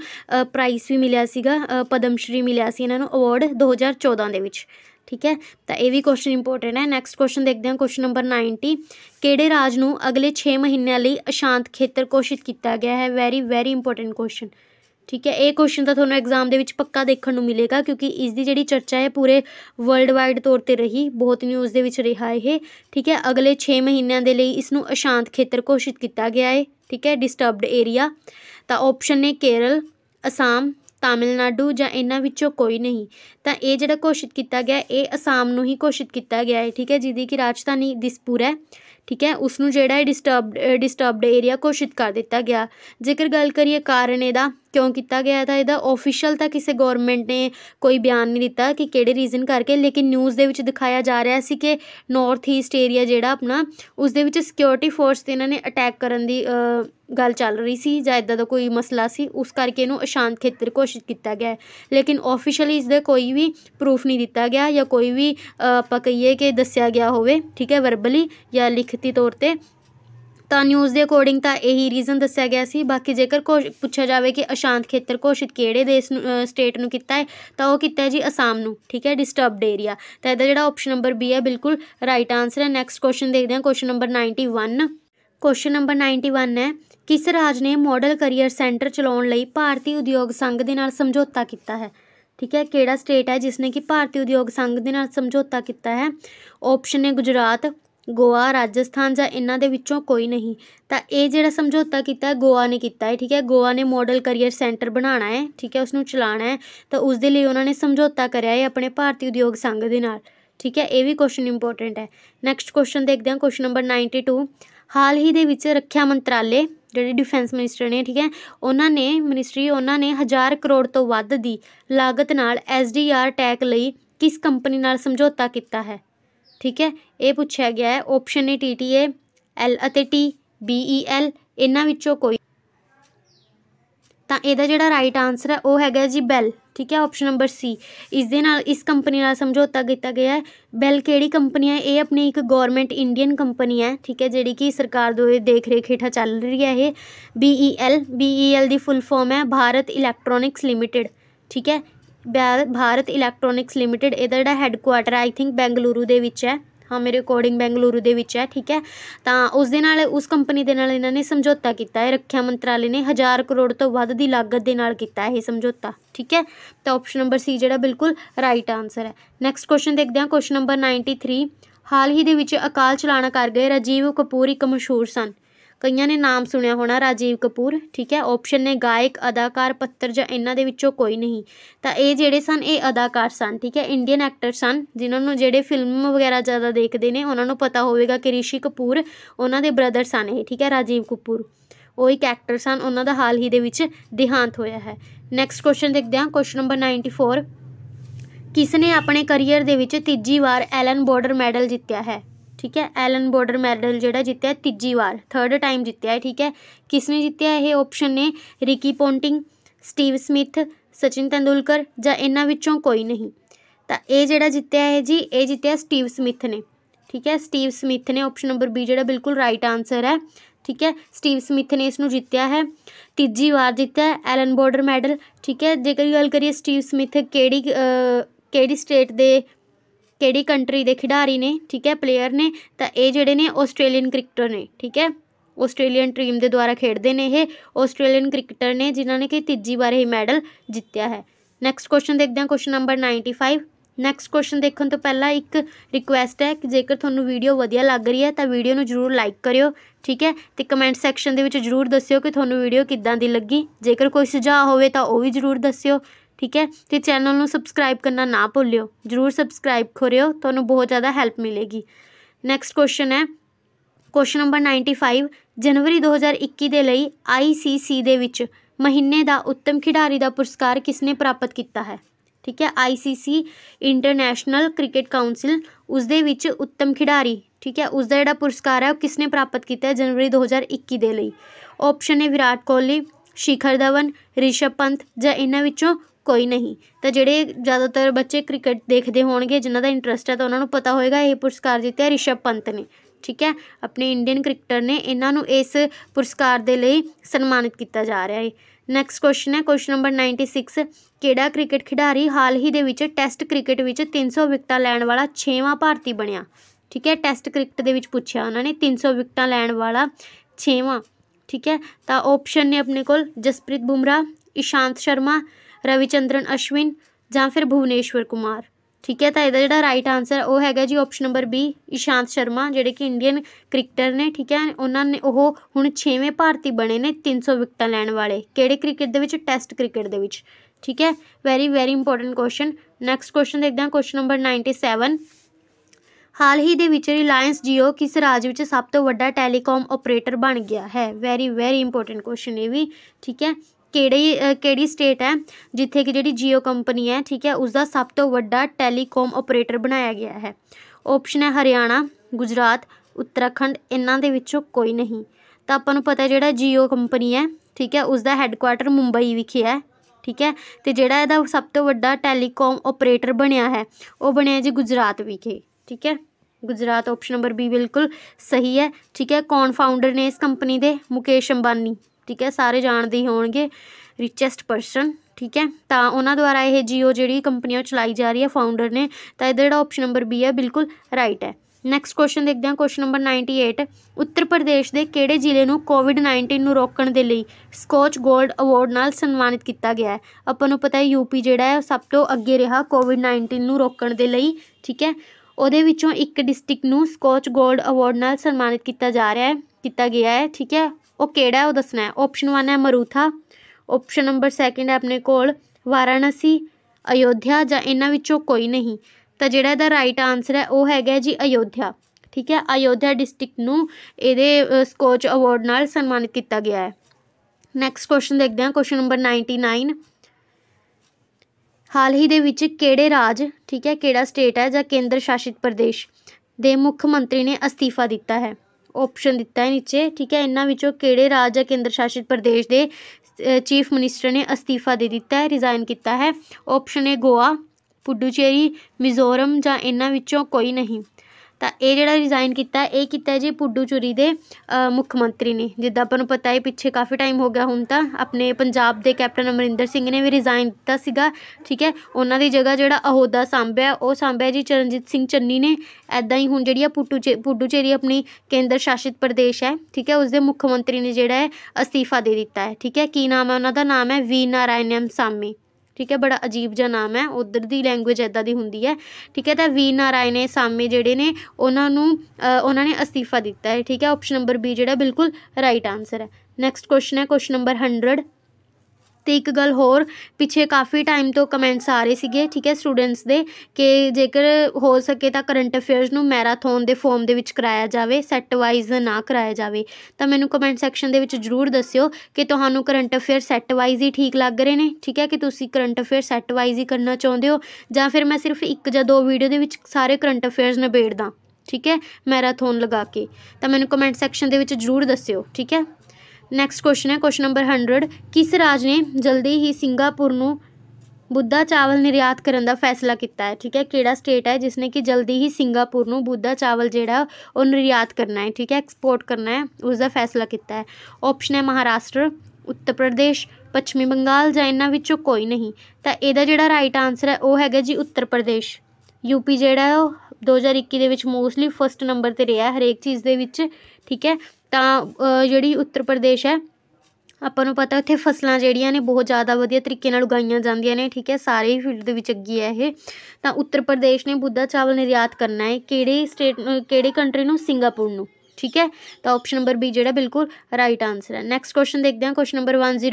ਪ੍ਰਾਈਜ਼ ਵੀ ਮਿਲਿਆ ਸੀਗਾ ਪਦਮ ਸ਼੍ਰੀ ਮਿਲਿਆ ਸੀ ਇਹਨਾਂ ਨੂੰ ਅਵਾਰਡ 2014 ਦੇ ਵਿੱਚ ਠੀਕ ਹੈ ਤਾਂ ਇਹ ਵੀ ਕੁਐਸਚਨ ਇੰਪੋਰਟੈਂਟ ਹੈ ਨੈਕਸਟ ਕੁਐਸਚਨ ਦੇਖਦੇ ਹਾਂ ਕੁਐਸਚਨ ਨੰਬਰ 90 ਕਿਹੜੇ ਰਾਜ ਨੂੰ ਅਗਲੇ 6 ਮਹੀਨਿਆਂ ਲਈ ਅਸ਼ਾਂਤ ਖੇਤਰ ਘੋਸ਼ਿਤ ਕੀਤਾ ਗਿਆ ਹੈ ਵੈਰੀ ਵੈਰੀ ਇੰਪੋਰਟੈਂਟ ਕੁਐਸਚਨ ਠੀਕ ਹੈ ਇਹ ਕੁਐਸਚਨ ਤਾਂ ਤੁਹਾਨੂੰ ਐਗਜ਼ਾਮ ਦੇ ਵਿੱਚ ਪੱਕਾ ਦੇਖਣ ਨੂੰ ਮਿਲੇਗਾ ਕਿਉਂਕਿ ਇਸ ਦੀ ਜਿਹੜੀ ਚਰਚਾ ਹੈ ਪੂਰੇ ਵਰਲਡ ਵਾਈਡ ਤੌਰ ਤੇ ਰਹੀ ਬਹੁਤ ਨਿਊਜ਼ ਦੇ ਵਿੱਚ ਰਿਹਾ ਇਹ ਠੀਕ ਹੈ ਅਗਲੇ 6 ਮਹੀਨਿਆਂ ਦੇ ਲਈ ਇਸ ਨੂੰ ਅਸ਼ਾਂਤ ਖੇਤਰ ਘੋਸ਼ਿਤ ਕੀਤਾ ਗਿਆ ਹੈ ਠੀਕ ਹੈ ਡਿਸਟਰਬਡ ਏਰੀਆ ਤਾਂ ਆਪਸ਼ਨ ਨੇ ਕੇਰਲ ਅਸਾਮ ਤਾਮਿਲਨਾਡੂ ਜਾਂ ਇਹਨਾਂ ਵਿੱਚੋਂ ਕੋਈ ਨਹੀਂ ਤਾਂ ਇਹ ਜਿਹੜਾ ਘੋਸ਼ਿਤ ਕੀਤਾ ਗਿਆ ਇਹ ਅਸਾਮ ਨੂੰ ਹੀ ਘੋਸ਼ਿਤ ਕੀਤਾ ਗਿਆ ਹੈ ਠੀਕ ਹੈ ਜਿਹਦੀ ਕਿ ਰਾਜਧਾਨੀ ਦਿਸਪੁਰ ਹੈ ਠੀਕ ਹੈ ਉਸ ਨੂੰ ਜਿਹੜਾ ਹੈ ਡਿਸਟਰਬਡ ਡਿਸਟਰਬਡ ਏਰੀਆ ਘੋਸ਼ਿਤ ਕਰ ਦਿੱਤਾ ਗਿਆ ਜੇਕਰ ਗੱਲ ਕਰੀਏ ਕਾਰਨ ਇਹਦਾ ਕਿਉਂ ਕੀਤਾ ਗਿਆ ਤਾਂ ਇਹਦਾ ਆਫੀਸ਼ੀਅਲ ਤਾਂ ਕਿਸੇ ਗਵਰਨਮੈਂਟ ਨੇ ਕੋਈ ਬਿਆਨ ਨਹੀਂ ਦਿੱਤਾ ਕਿ ਕਿਹੜੇ ਰੀਜ਼ਨ ਕਰਕੇ ਲੇਕਿਨ ਨਿਊਜ਼ ਦੇ ਵਿੱਚ ਦਿਖਾਇਆ ਜਾ ਰਿਹਾ ਸੀ ਕਿ ਨਾਰਥ ਈਸਟ ਏਰੀਆ ਜਿਹੜਾ ਆਪਣਾ ਉਸ ਦੇ ਵਿੱਚ ਸਿਕਿਉਰਿਟੀ ਫੋਰਸ ਤੇ ਇਹਨਾਂ ਨੇ ਅਟੈਕ ਕਰਨ ਦੀ ਗੱਲ ਚੱਲ ਰਹੀ ਸੀ ਜਾਂ ਇਦਾਂ ਦਾ ਕੋਈ ਮਸਲਾ ਸੀ ਉਸ ਕਰਕੇ ਇਹਨੂੰ ਅਸ਼ਾਂਤ ਖੇਤਰ ਘੋਸ਼ਿਤ ਕੀਤਾ ਗਿਆ ਲੇਕਿਨ ਆਫੀਸ਼ੀਅਲੀ ਇਸ ਦਾ ਕੋਈ ਵੀ ਪ੍ਰੂਫ ਨਹੀਂ ਦਿੱਤਾ ਗਿਆ ਜਾਂ ਕੋਈ ਵੀ ਆਪਾਂ ਕਹੀਏ ਕਿ ਦੱਸਿਆ ਗਿਆ ਹੋਵੇ ਠੀਕ ਹੈ ਵਰਬਲੀ ਜਾਂ ਲਿਖਤੀ ਤੌਰ ਤੇ ਤਾਂ ਨਿਊਜ਼ ਦੇ ਅਕੋਰਡਿੰਗ ਤਾਂ ਇਹੀ ਰੀਜ਼ਨ ਦੱਸਿਆ ਗਿਆ ਸੀ ਬਾਕੀ ਜੇਕਰ ਪੁੱਛਿਆ ਜਾਵੇ ਕਿ ਅਸ਼ਾਂਤ ਖੇਤਰ ਘੋਸ਼ਿਤ ਕਿਹੜੇ ਦੇਸ਼ ਨੂੰ ਸਟੇਟ ਨੂੰ ਕੀਤਾ ਹੈ ਤਾਂ ਉਹ ਕੀਤਾ ਹੈ ਜੀ ਅਸਾਮ ਨੂੰ ਠੀਕ ਹੈ ਡਿਸਟਰਬਡ ਏਰੀਆ ਤਾਂ ਇਹਦਾ ਜਿਹੜਾ ਆਪਸ਼ਨ ਨੰਬਰ ਬੀ ਹੈ ਬਿਲਕੁਲ ਰਾਈਟ ਆਨਸਰ ਹੈ ਨੈਕਸਟ ਕੁਐਸਚਨ ਦੇਖਦੇ ਹਾਂ ਕੁਐਸਚਨ ਨੰਬਰ 91 ਕੁਐਸਚਨ ਨੰਬਰ 91 ਹੈ ਕਿਸ ਰਾਜ ਨੇ ਮਾਡਲ ਕੈਰੀਅਰ ਸੈਂਟਰ ਚਲਾਉਣ ਲਈ ਭਾਰਤੀ ਉਦਯੋਗ ਸੰਘ ਦੇ ਨਾਲ ਸਮਝੌਤਾ ਕੀਤਾ ਹੈ ਠੀਕ ਹੈ ਕਿਹੜਾ ਸਟੇਟ ਹੈ ਜਿਸ ਨੇ ਕਿ ਭਾਰਤੀ ਉਦਯੋਗ ਸੰਘ ਦੇ ਨਾਲ ਸਮਝੌਤਾ ਕੀਤਾ ਹੈ ਆਪਸ਼ਨ ਹੈ ਗੁਜਰਾਤ ਗੋਆ ਰਾਜਸਥਾਨ ਜਾਂ ਇਹਨਾਂ ਦੇ ਵਿੱਚੋਂ ਕੋਈ ਨਹੀਂ ਤਾਂ ਇਹ ਜਿਹੜਾ ਸਮਝੌਤਾ ਕੀਤਾ ਗੋਆ ਨੇ ਕੀਤਾ ਹੈ ਠੀਕ ਹੈ ਗੋਆ ਨੇ ਮਾਡਲ ਕੈਰੀਅਰ ਸੈਂਟਰ ਬਣਾਉਣਾ ਹੈ ਠੀਕ ਹੈ ਉਸ ਨੂੰ ਚਲਾਉਣਾ ਹੈ ਤਾਂ ਉਸ ਦੇ ਲਈ ਉਹਨਾਂ ਨੇ ਸਮਝੌਤਾ ਕਰਿਆ ਹੈ ਆਪਣੇ ਭਾਰਤੀ ਉਦਯੋਗ ਸੰਘ ਦੇ ਨਾਲ ਠੀਕ ਹੈ ਇਹ ਵੀ ਕੁਐਸਚਨ ਇੰਪੋਰਟੈਂਟ ਹੈ ਨੈਕਸਟ ਕੁਐਸਚਨ ਦੇਖਦੇ ਹਾਂ ਕੁਐਸਚਨ ਨੰਬਰ 92 ਹਾਲ ਹੀ ਦੇ ਵਿੱਚ ਰੱਖਿਆ ਮੰਤਰਾਲੇ ਜਿਹੜੇ ਡਿਫੈਂਸ ਮਿਨਿਸਟਰ ਨੇ ਠੀਕ ਹੈ ਉਹਨਾਂ ਨੇ ਮਿਨਿਸਟਰੀ ਉਹਨਾਂ ਨੇ 1000 ਕਰੋੜ ਤੋਂ ਵੱਧ ਦੀ ਲਾਗਤ ਨਾਲ ਐਸਡੀਆਰ ਟੈਕ ਲਈ ਕਿਸ ਕੰਪਨੀ ਨਾਲ ਸਮਝੌਤਾ ਕੀਤਾ ਹੈ ਠੀਕ ਹੈ ਇਹ ਪੁੱਛਿਆ ਗਿਆ ਹੈ ਆਪਸ਼ਨ ਏ ਏ ਐਲ ਅਤੇ ਟੀ ਐਲ e ਇਹਨਾਂ ਵਿੱਚੋਂ ਕੋਈ ਤਾਂ ਇਹਦਾ ਜਿਹੜਾ ਰਾਈਟ ਆਨਸਰ ਹੈ ਉਹ ਹੈਗਾ ਜੀ ਬੈਲ ਠੀਕ ਹੈ ਆਪਸ਼ਨ ਨੰਬਰ ਸੀ ਇਸ ਦੇ ਨਾਲ ਇਸ ਕੰਪਨੀ ਨਾਲ ਸਮਝੌਤਾ ਕੀਤਾ ਗਿਆ ਹੈ ਬੈਲ ਕਿਹੜੀ ਕੰਪਨੀ ਹੈ ਇਹ ਆਪਣੀ ਇੱਕ ਗਵਰਨਮੈਂਟ ਇੰਡੀਅਨ ਕੰਪਨੀ ਹੈ ਠੀਕ ਹੈ ਜਿਹੜੀ ਕਿ ਸਰਕਾਰ ਦੇ ਦੇਖ ਰੇਖ ਹੇਠਾਂ ਚੱਲ ਰਹੀ ਹੈ ਇਹ ਈ ਐਲ e e ਦੀ ਫੁੱਲ ਫਾਰਮ ਹੈ ਭਾਰਤ ਇਲੈਕਟ੍ਰੋਨਿਕਸ ਲਿਮਟਿਡ ਠੀਕ ਹੈ ਭਾਰਤ ਇਲੈਕਟ੍ਰੋਨਿਕਸ ਲਿਮਟਿਡ ਇਹਦਾ ਜਿਹੜਾ ਹੈੱਡਕੁਆਟਰ ਆਈ ਥਿੰਕ ਬੈਂਗਲੁਰੂ ਦੇ ਵਿੱਚ ਹੈ ਹਾਂ ਮੇਰੇ ਅਕੋਰਡਿੰਗ ਬੈਂਗਲੁਰੂ ਦੇ ਵਿੱਚ ਹੈ ਠੀਕ ਹੈ ਤਾਂ ਉਸ ਦੇ ਨਾਲ ਉਸ ਕੰਪਨੀ ਦੇ ਨਾਲ ਇਹਨਾਂ ਨੇ ਸਮਝੌਤਾ ਕੀਤਾ ਹੈ ਰੱਖਿਆ ਮੰਤਰਾਲੇ ਨੇ 1000 ਕਰੋੜ ਤੋਂ ਵੱਧ ਦੀ ਲਾਗਤ ਦੇ ਨਾਲ ਕੀਤਾ ਇਹ ਸਮਝੌਤਾ ਠੀਕ ਹੈ ਤਾਂ ਆਪਸ਼ਨ ਨੰਬਰ ਸੀ ਜਿਹੜਾ ਬਿਲਕੁਲ ਰਾਈਟ ਆਨਸਰ ਹੈ ਨੈਕਸਟ ਕੁਐਸਚਨ ਦੇਖਦੇ ਹਾਂ ਕੁਐਸਚਨ ਨੰਬਰ 93 ਹਾਲ ਹੀ ਦੇ ਵਿੱਚ ਅਕਾਲ ਚਲਾਣਾ ਕਰ ਗਏ ਰਾਜੀਵ ਕਪੂਰ ਇੱਕ ਮਸ਼ਹੂਰ ਸਨ ਕਈਆਂ ਨੇ ਨਾਮ ਸੁਣਿਆ ਹੋਣਾ ਰਾਜੀਵ ਕਪੂਰ ਠੀਕ ਹੈ ਆਪਸ਼ਨ ਨੇ ਗਾਇਕ ਅਦਾਕਾਰ ਪੱਤਰ ਜਾਂ ਇਹਨਾਂ ਦੇ ਵਿੱਚੋਂ ਕੋਈ ਨਹੀਂ ਤਾਂ ਇਹ ਜਿਹੜੇ ਸਨ ਇਹ ਅਦਾਕਾਰ ਸਨ ਠੀਕ ਹੈ ਇੰਡੀਅਨ ਐਕਟਰ ਸਨ ਜਿਨ੍ਹਾਂ ਨੂੰ ਜਿਹੜੇ ਫਿਲਮ ਵਗੈਰਾ ਜ਼ਿਆਦਾ ਦੇਖਦੇ ਨੇ ਉਹਨਾਂ ਨੂੰ ਪਤਾ ਹੋਵੇਗਾ ਕਿ ਰਿਸ਼ੀ ਕਪੂਰ ਉਹਨਾਂ ਦੇ ਬ੍ਰਦਰ ਸਨ ਇਹ ਠੀਕ ਹੈ ਰਾਜੀਵ ਕਪੂਰ ਉਹ ਇੱਕ ਐਕਟਰ ਸਨ ਉਹਨਾਂ ਦਾ ਹਾਲ ਹੀ ਦੇ ਵਿੱਚ ਦਿਹਾਂਤ ਹੋਇਆ ਹੈ ਨੈਕਸਟ ਕੁਐਸਚਨ ਦੇਖਦੇ ਹਾਂ ਕੁਐਸਚਨ ਨੰਬਰ 94 ਕਿਸ ਨੇ ਆਪਣੇ ਕੈਰੀਅਰ ਦੇ ਵਿੱਚ ਤੀਜੀ ਵਾਰ ਐਲਨ ਬਾਰਡਰ ਮੈਡਲ ਜਿੱਤਿਆ ਹੈ ਠੀਕ ਹੈ ਐਲਨ ਬਾਰਡਰ ਮੈਡਲ ਜਿਹੜਾ ਜਿੱਤਿਆ ਤੀਜੀ ਵਾਰ ਥਰਡ ਟਾਈਮ ਜਿੱਤਿਆ ਹੈ ਠੀਕ ਹੈ ਕਿਸ ਨੇ ਜਿੱਤਿਆ ਇਹ ਆਪਸ਼ਨ ਨੇ Ricky Ponting Steve Smith Sachin Tendulkar ਜਾਂ ਇਹਨਾਂ ਵਿੱਚੋਂ ਕੋਈ ਨਹੀਂ ਤਾਂ ਇਹ ਜਿਹੜਾ ਜਿੱਤਿਆ ਹੈ ਜੀ ਇਹ ਜਿੱਤਿਆ ਸਟੀਵ ਸਮਿਥ ਨੇ ਠੀਕ ਹੈ ਸਟੀਵ ਸਮਿਥ ਨੇ ਆਪਸ਼ਨ ਨੰਬਰ ਬੀ ਜਿਹੜਾ ਬਿਲਕੁਲ ਰਾਈਟ ਆਨਸਰ ਹੈ ਠੀਕ ਹੈ ਸਟੀਵ ਸਮਿਥ ਨੇ ਇਸ ਨੂੰ ਜਿੱਤਿਆ ਹੈ ਤੀਜੀ ਵਾਰ ਜਿੱਤਿਆ ਹੈ ਐਲਨ ਬਾਰਡਰ ਮੈਡਲ ਠੀਕ ਹੈ ਜੇਕਰ ਗੱਲ ਕਰੀਏ ਸਟੀਵ ਸਮਿਥ ਕਿਹੜੀ ਕਿਹੜੀ ਸਟੇਟ ਦੇ ਕਿਹੜੀ ਕੰਟਰੀ ਦੇ ਖਿਡਾਰੀ ਨੇ ਠੀਕ ਹੈ ਪਲੇਅਰ ਨੇ ਤਾਂ ਇਹ ਜਿਹੜੇ ਨੇ ਆਸਟ੍ਰੇਲੀਅਨ ਕ੍ਰਿਕਟਰ ਨੇ ਠੀਕ ਹੈ ਆਸਟ੍ਰੇਲੀਅਨ ਟੀਮ ਦੇ ਦੁਆਰਾ ਖੇਡਦੇ ਨੇ ਇਹ ਆਸਟ੍ਰੇਲੀਅਨ ਕ੍ਰਿਕਟਰ ਨੇ ਜਿਨ੍ਹਾਂ ਨੇ ਕਿ ਤੀਜੀ ਵਾਰ ਇਹ ਮੈਡਲ ਜਿੱਤਿਆ ਹੈ ਨੈਕਸਟ ਕੁਐਸਚਨ ਦੇਖਦੇ ਹਾਂ ਕੁਐਸਚਨ ਨੰਬਰ 95 ਨੈਕਸਟ ਕੁਐਸਚਨ ਦੇਖਣ ਤੋਂ ਪਹਿਲਾਂ ਇੱਕ ਰਿਕੁਐਸਟ ਹੈ ਕਿ ਜੇਕਰ ਤੁਹਾਨੂੰ ਵੀਡੀਓ ਵਧੀਆ ਲੱਗ ਰਹੀ ਹੈ ਤਾਂ ਵੀਡੀਓ ਨੂੰ ਜਰੂਰ ਲਾਈਕ ਕਰਿਓ ਠੀਕ ਹੈ ਤੇ ਕਮੈਂਟ ਸੈਕਸ਼ਨ ਦੇ ਵਿੱਚ ਜਰੂਰ ਦੱਸਿਓ ਕਿ ਤੁਹਾਨੂੰ ਵੀਡੀਓ ਕਿੱਦਾਂ ਦੀ ਲੱਗੀ ਜੇਕਰ ਕੋਈ ਸੁਝਾਅ ਹੋਵੇ ਤਾਂ ਉਹ ਵੀ ਜਰੂਰ ਦੱਸਿਓ ਠੀਕ ਹੈ ਤੇ ਚੈਨਲ ਨੂੰ ਸਬਸਕ੍ਰਾਈਬ ਕਰਨਾ ਨਾ ਭੁੱਲਿਓ ਜਰੂਰ ਸਬਸਕ੍ਰਾਈਬ ਕਰਿਓ ਤੁਹਾਨੂੰ ਬਹੁਤ ਜ਼ਿਆਦਾ ਹੈਲਪ ਮਿਲੇਗੀ ਨੈਕਸਟ ਕੁਐਸਚਨ ਹੈ ਕੁਐਸਚਨ ਨੰਬਰ 95 ਜਨਵਰੀ 2021 ਦੇ ਲਈ ICC ਦੇ ਵਿੱਚ ਮਹੀਨੇ ਦਾ ਉੱਤਮ ਖਿਡਾਰੀ ਦਾ ਪੁਰਸਕਾਰ ਕਿਸ ਨੇ ਪ੍ਰਾਪਤ ਕੀਤਾ ਹੈ ਠੀਕ ਹੈ ICC ਇੰਟਰਨੈਸ਼ਨਲ ਕ੍ਰਿਕਟ ਕਾਉਂਸਲ ਉਸ ਦੇ ਵਿੱਚ ਉੱਤਮ ਖਿਡਾਰੀ ਠੀਕ ਹੈ ਉਸ ਦਾ ਜਿਹੜਾ ਪੁਰਸਕਾਰ ਹੈ ਉਹ ਕਿਸ ਨੇ ਪ੍ਰਾਪਤ ਕੀਤਾ ਹੈ ਜਨਵਰੀ 2021 ਦੇ ਲਈ ਆਪਸ਼ਨ ਹੈ ਵਿਰਾਟ ਕੋਹਲੀ ਸ਼ਿਖਰ ਧਵਨ ਰਿਸ਼ਭ ਪੰਤ ਜਾਂ ਇਹਨਾਂ ਵਿੱਚੋਂ ਕੋਈ ਨਹੀਂ ਤਾਂ ਜਿਹੜੇ ਜ਼ਿਆਦਾਤਰ ਬੱਚੇ ਕ੍ਰਿਕਟ ਦੇਖਦੇ ਹੋਣਗੇ ਜਿਨ੍ਹਾਂ ਦਾ ਇੰਟਰਸਟ ਹੈ ਤਾਂ ਉਹਨਾਂ ਨੂੰ ਪਤਾ ਹੋਏਗਾ ਇਹ ਪੁਰਸਕਾਰ ਜਿੱਤਿਆ ਰਿਸ਼ਭ ਪੰਤ ਨੇ ਠੀਕ ਹੈ ਆਪਣੇ ਇੰਡੀਅਨ ਕ੍ਰਿਕਟਰ ਨੇ ਇਹਨਾਂ ਨੂੰ ਇਸ ਪੁਰਸਕਾਰ ਦੇ ਲਈ ਸਨਮਾਨਿਤ ਕੀਤਾ ਜਾ ਰਿਹਾ ਹੈ ਨੈਕਸਟ ਕੁਐਸਚਨ ਹੈ ਕੁਐਸਚਨ ਨੰਬਰ 96 ਕਿਹੜਾ ਕ੍ਰਿਕਟ ਖਿਡਾਰੀ ਹਾਲ ਹੀ ਦੇ ਵਿੱਚ ਟੈਸਟ ਕ੍ਰਿਕਟ ਵਿੱਚ 300 ਵਿਕਟਾਂ ਲੈਣ ਵਾਲਾ 6ਵਾਂ ਭਾਰਤੀ ਬਣਿਆ ਠੀਕ ਹੈ ਟੈਸਟ ਕ੍ਰਿਕਟ ਦੇ ਵਿੱਚ ਪੁੱਛਿਆ ਉਹਨਾਂ ਨੇ 300 ਵਿਕਟਾਂ ਲੈਣ ਵਾਲਾ 6ਵਾਂ ਠੀਕ ਹੈ ਤਾਂ ਆਪਸ਼ਨ ਨੇ ਆਪਣੇ ਕੋਲ ਜਸਪ੍ਰੀਤ ਬੁਮਰਾ ਇਸ਼ਾਂਤ ਸ਼ਰਮਾ ਰਵਿਚੰਦਰਨ ਅਸ਼ਵਿਨ ਜਾਂ ਫਿਰ ਭੁਵਨੇਸ਼ਵਰ ਕੁਮਾਰ ਠੀਕ ਹੈ ਤਾਂ ਇਹਦਾ ਜਿਹੜਾ ਰਾਈਟ ਆਨਸਰ ਉਹ ਹੈਗਾ ਜੀ option number B Ishant Sharma ਜਿਹੜੇ ਕਿ ਇੰਡੀਅਨ ਕ੍ਰਿਕਟਰ ਨੇ ਠੀਕ ਹੈ ਉਹਨਾਂ ਨੇ ਉਹ ਹੁਣ 6ਵੇਂ ਭਾਰਤੀ ਬਣੇ ਨੇ 300 ਵਿਕਟਾਂ ਲੈਣ ਵਾਲੇ ਕਿਹੜੇ ਕ੍ਰਿਕਟ ਦੇ ਵਿੱਚ ਟੈਸਟ ਕ੍ਰਿਕਟ ਦੇ ਵਿੱਚ ਠੀਕ ਹੈ very very important question next question ਦੇਖਦੇ ਹਾਂ ਕੁਐਸਚਨ ਨੰਬਰ 97 ਹਾਲ ਹੀ ਦੇ ਵਿੱਚ ਰਿਲਾਇੰਸ Jio ਕਿਸ ਰਾਜ ਵਿੱਚ ਸਭ ਤੋਂ ਵੱਡਾ ਟੈਲੀਕਾਮ ਆਪਰੇਟਰ ਬਣ ਗਿਆ ਹੈ ਵੈਰੀ ਵੈਰੀ ਇੰਪੋਰਟੈਂਟ ਕੁਐਸਚਨ ਇਹ ਵੀ ਠੀਕ ਹੈ ਕਿਹੜੀ ਕਿਹੜੀ ਸਟੇਟ ਹੈ ਜਿੱਥੇ ਕਿ ਜਿਹੜੀ ਜੀਓ ਕੰਪਨੀ ਹੈ ਠੀਕ ਹੈ ਉਸ ਦਾ ਸਭ ਤੋਂ ਵੱਡਾ ਟੈਲੀਕਾਮ ਆਪਰੇਟਰ ਬਣਾਇਆ ਗਿਆ ਹੈ ਆਪਸ਼ਨ ਹੈ ਹਰਿਆਣਾ ਗੁਜਰਾਤ ਉੱਤਰਾਖੰਡ ਇਹਨਾਂ ਦੇ ਵਿੱਚੋਂ ਕੋਈ ਨਹੀਂ ਤਾਂ ਆਪਾਂ ਨੂੰ ਪਤਾ ਜਿਹੜਾ ਜੀਓ ਕੰਪਨੀ ਹੈ ਠੀਕ ਹੈ ਉਸ ਦਾ ਹੈੱਡਕੁਆਰਟਰ ਮੁੰਬਈ ਵਿਖੇ ਹੈ ਠੀਕ ਹੈ ਤੇ ਜਿਹੜਾ ਇਹਦਾ ਸਭ ਤੋਂ ਵੱਡਾ ਟੈਲੀਕਾਮ ਆਪਰੇਟਰ ਬਣਿਆ ਹੈ ਉਹ ਬਣਿਆ ਜੀ ਗੁਜਰਾਤ ਵਿਖੇ ਠੀਕ ਹੈ ਗੁਜਰਾਤ ਆਪਸ਼ਨ ਨੰਬਰ ਬੀ ਬਿਲਕੁਲ ਸਹੀ ਹੈ ਠੀਕ ਹੈ ਕੌਣ ਫਾਊਂਡਰ ਨੇ ਇਸ ਕੰਪਨੀ ਦੇ ਮੁਕੇਸ਼ ਅੰਬਾਨੀ ਠੀਕ ਹੈ ਸਾਰੇ ਜਾਣਦੇ ਹੋਣਗੇ ਰਿਚੈਸਟ ਪਰਸਨ ਠੀਕ ਹੈ ਤਾਂ ਉਹਨਾਂ ਦੁਆਰਾ ਇਹ ਜੀਓ ਜਿਹੜੀ ਕੰਪਨੀ ਉਹ ਚਲਾਈ ਜਾ ਰਹੀ ਹੈ ਫਾਊਂਡਰ ਨੇ ਤਾਂ ਇਹਦਾ ਜਿਹੜਾ ਆਪਸ਼ਨ ਨੰਬਰ ਬੀ ਹੈ ਬਿਲਕੁਲ ਰਾਈਟ ਹੈ ਨੈਕਸਟ ਕੁਐਸਚਨ ਦੇਖਦੇ ਹਾਂ ਕੁਐਸਚਨ ਨੰਬਰ 98 ਉੱਤਰ ਪ੍ਰਦੇਸ਼ ਦੇ ਕਿਹੜੇ ਜ਼ਿਲ੍ਹੇ ਨੂੰ ਕੋਵਿਡ-19 ਨੂੰ ਰੋਕਣ ਦੇ ਲਈ ਸਕੋਚ 골ਡ ਅਵਾਰਡ ਨਾਲ ਸਨਮਾਨਿਤ ਕੀਤਾ ਗਿਆ ਹੈ ਆਪਾਂ ਨੂੰ ਪਤਾ ਹੈ ਯੂਪੀ ਜਿਹੜਾ ਹੈ ਸਭ ਤੋਂ ਅੱਗੇ ਰਿਹਾ ਕੋਵਿਡ-19 ਨੂੰ ਰੋਕਣ ਦੇ ਲਈ ਠੀਕ ਹੈ ਉਹਦੇ ਵਿੱਚੋਂ ਇੱਕ ਡਿਸਟ੍ਰਿਕਟ ਨੂੰ ਸਕੋਚ 골ਡ ਅਵਾਰਡ ਨਾਲ ਸਨਮਾਨਿਤ ਕੀਤਾ ਜਾ ਰਿਹਾ ਹੈ ਕੀਤਾ ਗਿਆ ਹੈ ਠੀਕ ਹੈ ਉਹ ਕਿਹੜਾ ਉਹ ਦੱਸਣਾ ਹੈ ਆਪਸ਼ਨ 1 ਹੈ ਮਰੂਥਾ ਆਪਸ਼ਨ ਨੰਬਰ 2 ਹੈ ਆਪਣੇ ਕੋਲ ਵਾਰਾਣਸੀ ਅਯੋਧਿਆ ਜਾਂ ਇਹਨਾਂ ਵਿੱਚੋਂ ਕੋਈ ਨਹੀਂ ਤਾਂ ਜਿਹੜਾ ਇਹਦਾ ਰਾਈਟ ਆਨਸਰ ਹੈ ਉਹ ਹੈਗਾ ਜੀ ਅਯੋਧਿਆ ਠੀਕ ਹੈ ਅਯੋਧਿਆ ਡਿਸਟ੍ਰਿਕਟ ਨੂੰ ਇਹਦੇ ਸਕੋਚ ਅਵਾਰਡ ਨਾਲ ਸਨਮਾਨਿਤ ਕੀਤਾ ਗਿਆ ਹੈ ਨੈਕਸਟ ਕੁਐਸਚਨ ਦੇਖਦੇ ਹਾਂ ਕੁਐਸਚਨ ਨੰਬਰ 99 ਹਾਲ ਹੀ ਦੇ ਵਿੱਚ ਕਿਹੜੇ ਰਾਜ ਠੀਕ ਹੈ ਕਿਹੜਾ ਸਟੇਟ ਹੈ ਜਾਂ ਕੇਂਦਰ ਸ਼ਾਸਿਤ ਪ੍ਰਦੇਸ਼ ਦੇ ਮੁੱਖ ਮੰਤਰੀ ਨੇ ਅਸਤੀਫਾ ਦਿੱਤਾ ਹੈ ਆਪਸ਼ਨ ਦਿੱਤਾ ਹੈ ਨੀਚੇ ਠੀਕ ਹੈ ਇਹਨਾਂ ਵਿੱਚੋਂ ਕਿਹੜੇ ਰਾਜ ਜਾਂ ਕੇਂਦਰ ਸ਼ਾਸਿਤ ਪ੍ਰਦੇਸ਼ ਦੇ ਚੀਫ ਮਿਨਿਸਟਰ ਨੇ ਅਸਤੀਫਾ ਦੇ ਦਿੱਤਾ ਹੈ ਰਿਜ਼ਾਈਨ ਕੀਤਾ ਹੈ ਆਪਸ਼ਨ ਹੈ ਗੋਆ ਪੁਡੂਚੇਰੀ ਮਿਜ਼ੋਰਮ ਜਾਂ ਇਹਨਾਂ ਵਿੱਚੋਂ ਕੋਈ ਨਹੀਂ ਤਾਂ ਇਹ ਜਿਹੜਾ ਰਿਜ਼ਾਈਨ ਕੀਤਾ ਇਹ ਕੀਤਾ ਜੀ ਚੁਰੀ ਦੇ ਮੁੱਖ ਮੰਤਰੀ ਨੇ ਜਿੱਦਾਂ ਆਪਾਂ ਨੂੰ ਪਤਾ ਹੈ ਪਿੱਛੇ ਕਾਫੀ ਟਾਈਮ ਹੋ ਗਿਆ ਹੁਣ ਤਾਂ ਆਪਣੇ ਪੰਜਾਬ ਦੇ ਕੈਪਟਨ ਅਮਰਿੰਦਰ ਸਿੰਘ ਨੇ ਵੀ ਰਿਜ਼ਾਈਨ ਦਿੱਤਾ ਸੀਗਾ ਠੀਕ ਹੈ ਉਹਨਾਂ ਦੀ ਜਗ੍ਹਾ ਜਿਹੜਾ ਅਹੁਦਾ ਸਾਂਭਿਆ ਉਹ ਸਾਂਭਿਆ ਜੀ ਚਰਨਜੀਤ ਸਿੰਘ ਚੰਨੀ ਨੇ ਐਦਾਂ ਹੀ ਹੁਣ ਜਿਹੜੀ ਆ ਪੁੱਡੂ ਚੇਰੀ ਆਪਣੀ ਕੇਂਦਰ ਸ਼ਾਸਿਤ ਪ੍ਰਦੇਸ਼ ਹੈ ਠੀਕ ਹੈ ਉਸ ਦੇ ਮੁੱਖ ਮੰਤਰੀ ਨੇ ਜਿਹੜਾ ਹੈ ਅਸਤੀਫਾ ਦੇ ਦਿੱਤਾ ਹੈ ਠੀਕ ਹੈ ਕੀ ਨਾਮ ਹੈ ਉਹਨਾਂ ਦਾ ਨਾਮ ਹੈ ਵੀ ਨਾਰਾਇਣਮ ਸਾਮੀ ਠੀਕ ਹੈ ਬੜਾ ਅਜੀਬ ਜਿਹਾ ਨਾਮ ਹੈ ਉਧਰ ਦੀ ਲੈਂਗੁਏਜ ਐਦਾਂ ਦੀ ਹੁੰਦੀ ਹੈ ਠੀਕ ਹੈ ਤਾਂ ਵੀ ਨੇ ਸਾਮੇ ਜਿਹੜੇ ਨੇ ਉਹਨਾਂ ਨੂੰ ਉਹਨਾਂ ਨੇ ਅਸਤੀਫਾ ਦਿੱਤਾ ਹੈ ਠੀਕ ਹੈ ਆਪਸ਼ਨ ਨੰਬਰ ਬੀ ਜਿਹੜਾ ਬਿਲਕੁਲ ਰਾਈਟ ਆਨਸਰ ਹੈ ਨੈਕਸਟ ਕੁਐਸਚਨ ਹੈ ਕੁਐਸਚਨ ਨੰਬਰ 100 ਤੇ ਇੱਕ ਗੱਲ ਹੋਰ ਪਿੱਛੇ ਕਾਫੀ ਟਾਈਮ ਤੋਂ ਕਮੈਂਟਸ ਆ ਰਹੇ ਸੀਗੇ ਠੀਕ ਹੈ ਸਟੂਡੈਂਟਸ ਦੇ ਕਿ ਜੇਕਰ ਹੋ ਸਕੇ ਤਾਂ ਕਰੰਟ ਅਫੇਅਰਸ ਨੂੰ ਮੈਰਾਥਨ ਦੇ ਫਾਰਮ ਦੇ ਵਿੱਚ ਕਰਾਇਆ ਜਾਵੇ ਸੈੱਟ ਵਾਈਜ਼ ਨਾ ਕਰਾਇਆ ਜਾਵੇ ਤਾਂ ਮੈਨੂੰ ਕਮੈਂਟ ਸੈਕਸ਼ਨ ਦੇ ਵਿੱਚ ਜ਼ਰੂਰ ਦੱਸਿਓ ਕਿ ਤੁਹਾਨੂੰ ਕਰੰਟ ਅਫੇਅਰ ਸੈੱਟ ਵਾਈਜ਼ ਹੀ ਠੀਕ ਲੱਗ ਰਹੇ ਨੇ ਠੀਕ ਹੈ ਕਿ ਤੁਸੀਂ ਕਰੰਟ ਅਫੇਅਰ ਸੈੱਟ ਵਾਈਜ਼ ਹੀ ਕਰਨਾ ਚਾਹੁੰਦੇ ਹੋ ਜਾਂ ਫਿਰ ਮੈਂ ਸਿਰਫ ਇੱਕ ਜਾਂ ਦੋ ਵੀਡੀਓ ਦੇ ਵਿੱਚ ਸਾਰੇ ਕਰੰਟ ਅਫੇਅਰਸ ਨਿਬੇੜਦਾ ਠੀਕ ਹੈ ਮੈਰਾਥਨ ਲਗਾ ਕੇ ਤਾਂ ਮੈਨੂੰ ਕਮੈਂਟ ਸੈਕਸ਼ਨ ਦੇ ਵਿੱਚ ਜ਼ਰੂਰ ਦੱਸਿਓ ਠੀਕ ਹੈ ਨੈਕਸਟ ਕੁਐਸਚਨ ਹੈ ਕੁਐਸਚਨ ਨੰਬਰ 100 ਕਿਸ ਰਾਜ ਨੇ ਜਲਦੀ ਹੀ ਸਿੰਗਾਪੁਰ ਨੂੰ ਬੁੱਧਾ ਚਾਵਲ ਨਿਰਯਾਤ ਕਰਨ ਦਾ ਫੈਸਲਾ ਕੀਤਾ ਹੈ ਠੀਕ ਹੈ ਕਿਹੜਾ ਸਟੇਟ ਹੈ ਜਿਸ ਨੇ ਕਿ ਜਲਦੀ ਹੀ ਸਿੰਗਾਪੁਰ ਨੂੰ ਬੁੱਧਾ ਚਾਵਲ ਜਿਹੜਾ ਉਹ ਨਿਰਯਾਤ ਕਰਨਾ ਹੈ ਠੀਕ ਹੈ ਐਕਸਪੋਰਟ ਕਰਨਾ ਹੈ ਉਸ ਦਾ ਫੈਸਲਾ ਕੀਤਾ ਹੈ ਆਪਸ਼ਨ ਹੈ ਮਹਾਰਾਸ਼ਟਰ ਉੱਤਰ ਪ੍ਰਦੇਸ਼ ਪੱਛਮੀ ਬੰਗਾਲ ਜਾਂ ਇਹਨਾਂ ਵਿੱਚੋਂ ਕੋਈ ਨਹੀਂ ਤਾਂ ਇਹਦਾ ਜਿਹੜਾ ਰਾਈਟ ਆਨਸਰ ਹੈ ਉਹ ਹੈਗਾ ਜੀ ਉੱਤਰ ਪ੍ਰਦੇਸ਼ ਯੂਪੀ ਜਿਹੜਾ ਉਹ 2021 ਦੇ ਵਿੱਚ ਮੋਸਟਲੀ ਫਸਟ ਨੰਬਰ ਤੇ ਰਿਹਾ ਹਰੇਕ ਚੀਜ਼ ਦੇ ਵਿੱਚ ਠੀਕ ਹੈ ਤਾਂ ਜਿਹੜੀ ਉੱਤਰ ਪ੍ਰਦੇਸ਼ ਹੈ ਆਪਾਂ ਨੂੰ ਪਤਾ ਉੱਥੇ ਫਸਲਾਂ ਜਿਹੜੀਆਂ ਨੇ ਬਹੁਤ ਜ਼ਿਆਦਾ ਵਧੀਆ ਤਰੀਕੇ ਨਾਲ ਉਗਾਈਆਂ ਜਾਂਦੀਆਂ ਨੇ ਠੀਕ ਹੈ ਸਾਰੇ ਹੀ ਫੀਲਡ ਦੇ ਵਿੱਚ ਅੱਗੇ ਹੈ ਇਹ ਤਾਂ ਉੱਤਰ ਪ੍ਰਦੇਸ਼ ਨੇ ਬੁੱਧਾ ਚਾਵਲ ਨਿਰਯਾਤ ਕਰਨਾ ਹੈ ਕਿਹੜੇ ਸਟੇਟ ਕਿਹੜੇ ਕੰਟਰੀ ਨੂੰ ਸਿੰਗਾਪੁਰ ਨੂੰ ਠੀਕ ਹੈ ਤਾਂ ਆਪਸ਼ਨ ਨੰਬਰ ਬੀ ਜਿਹੜਾ ਬਿਲਕੁਲ ਰਾਈਟ ਆਨਸਰ ਹੈ ਨੈਕਸਟ ਕੁਐਸਚਨ ਦੇਖਦੇ ਹਾਂ ਕੁਐਸਚਨ ਨੰਬਰ 101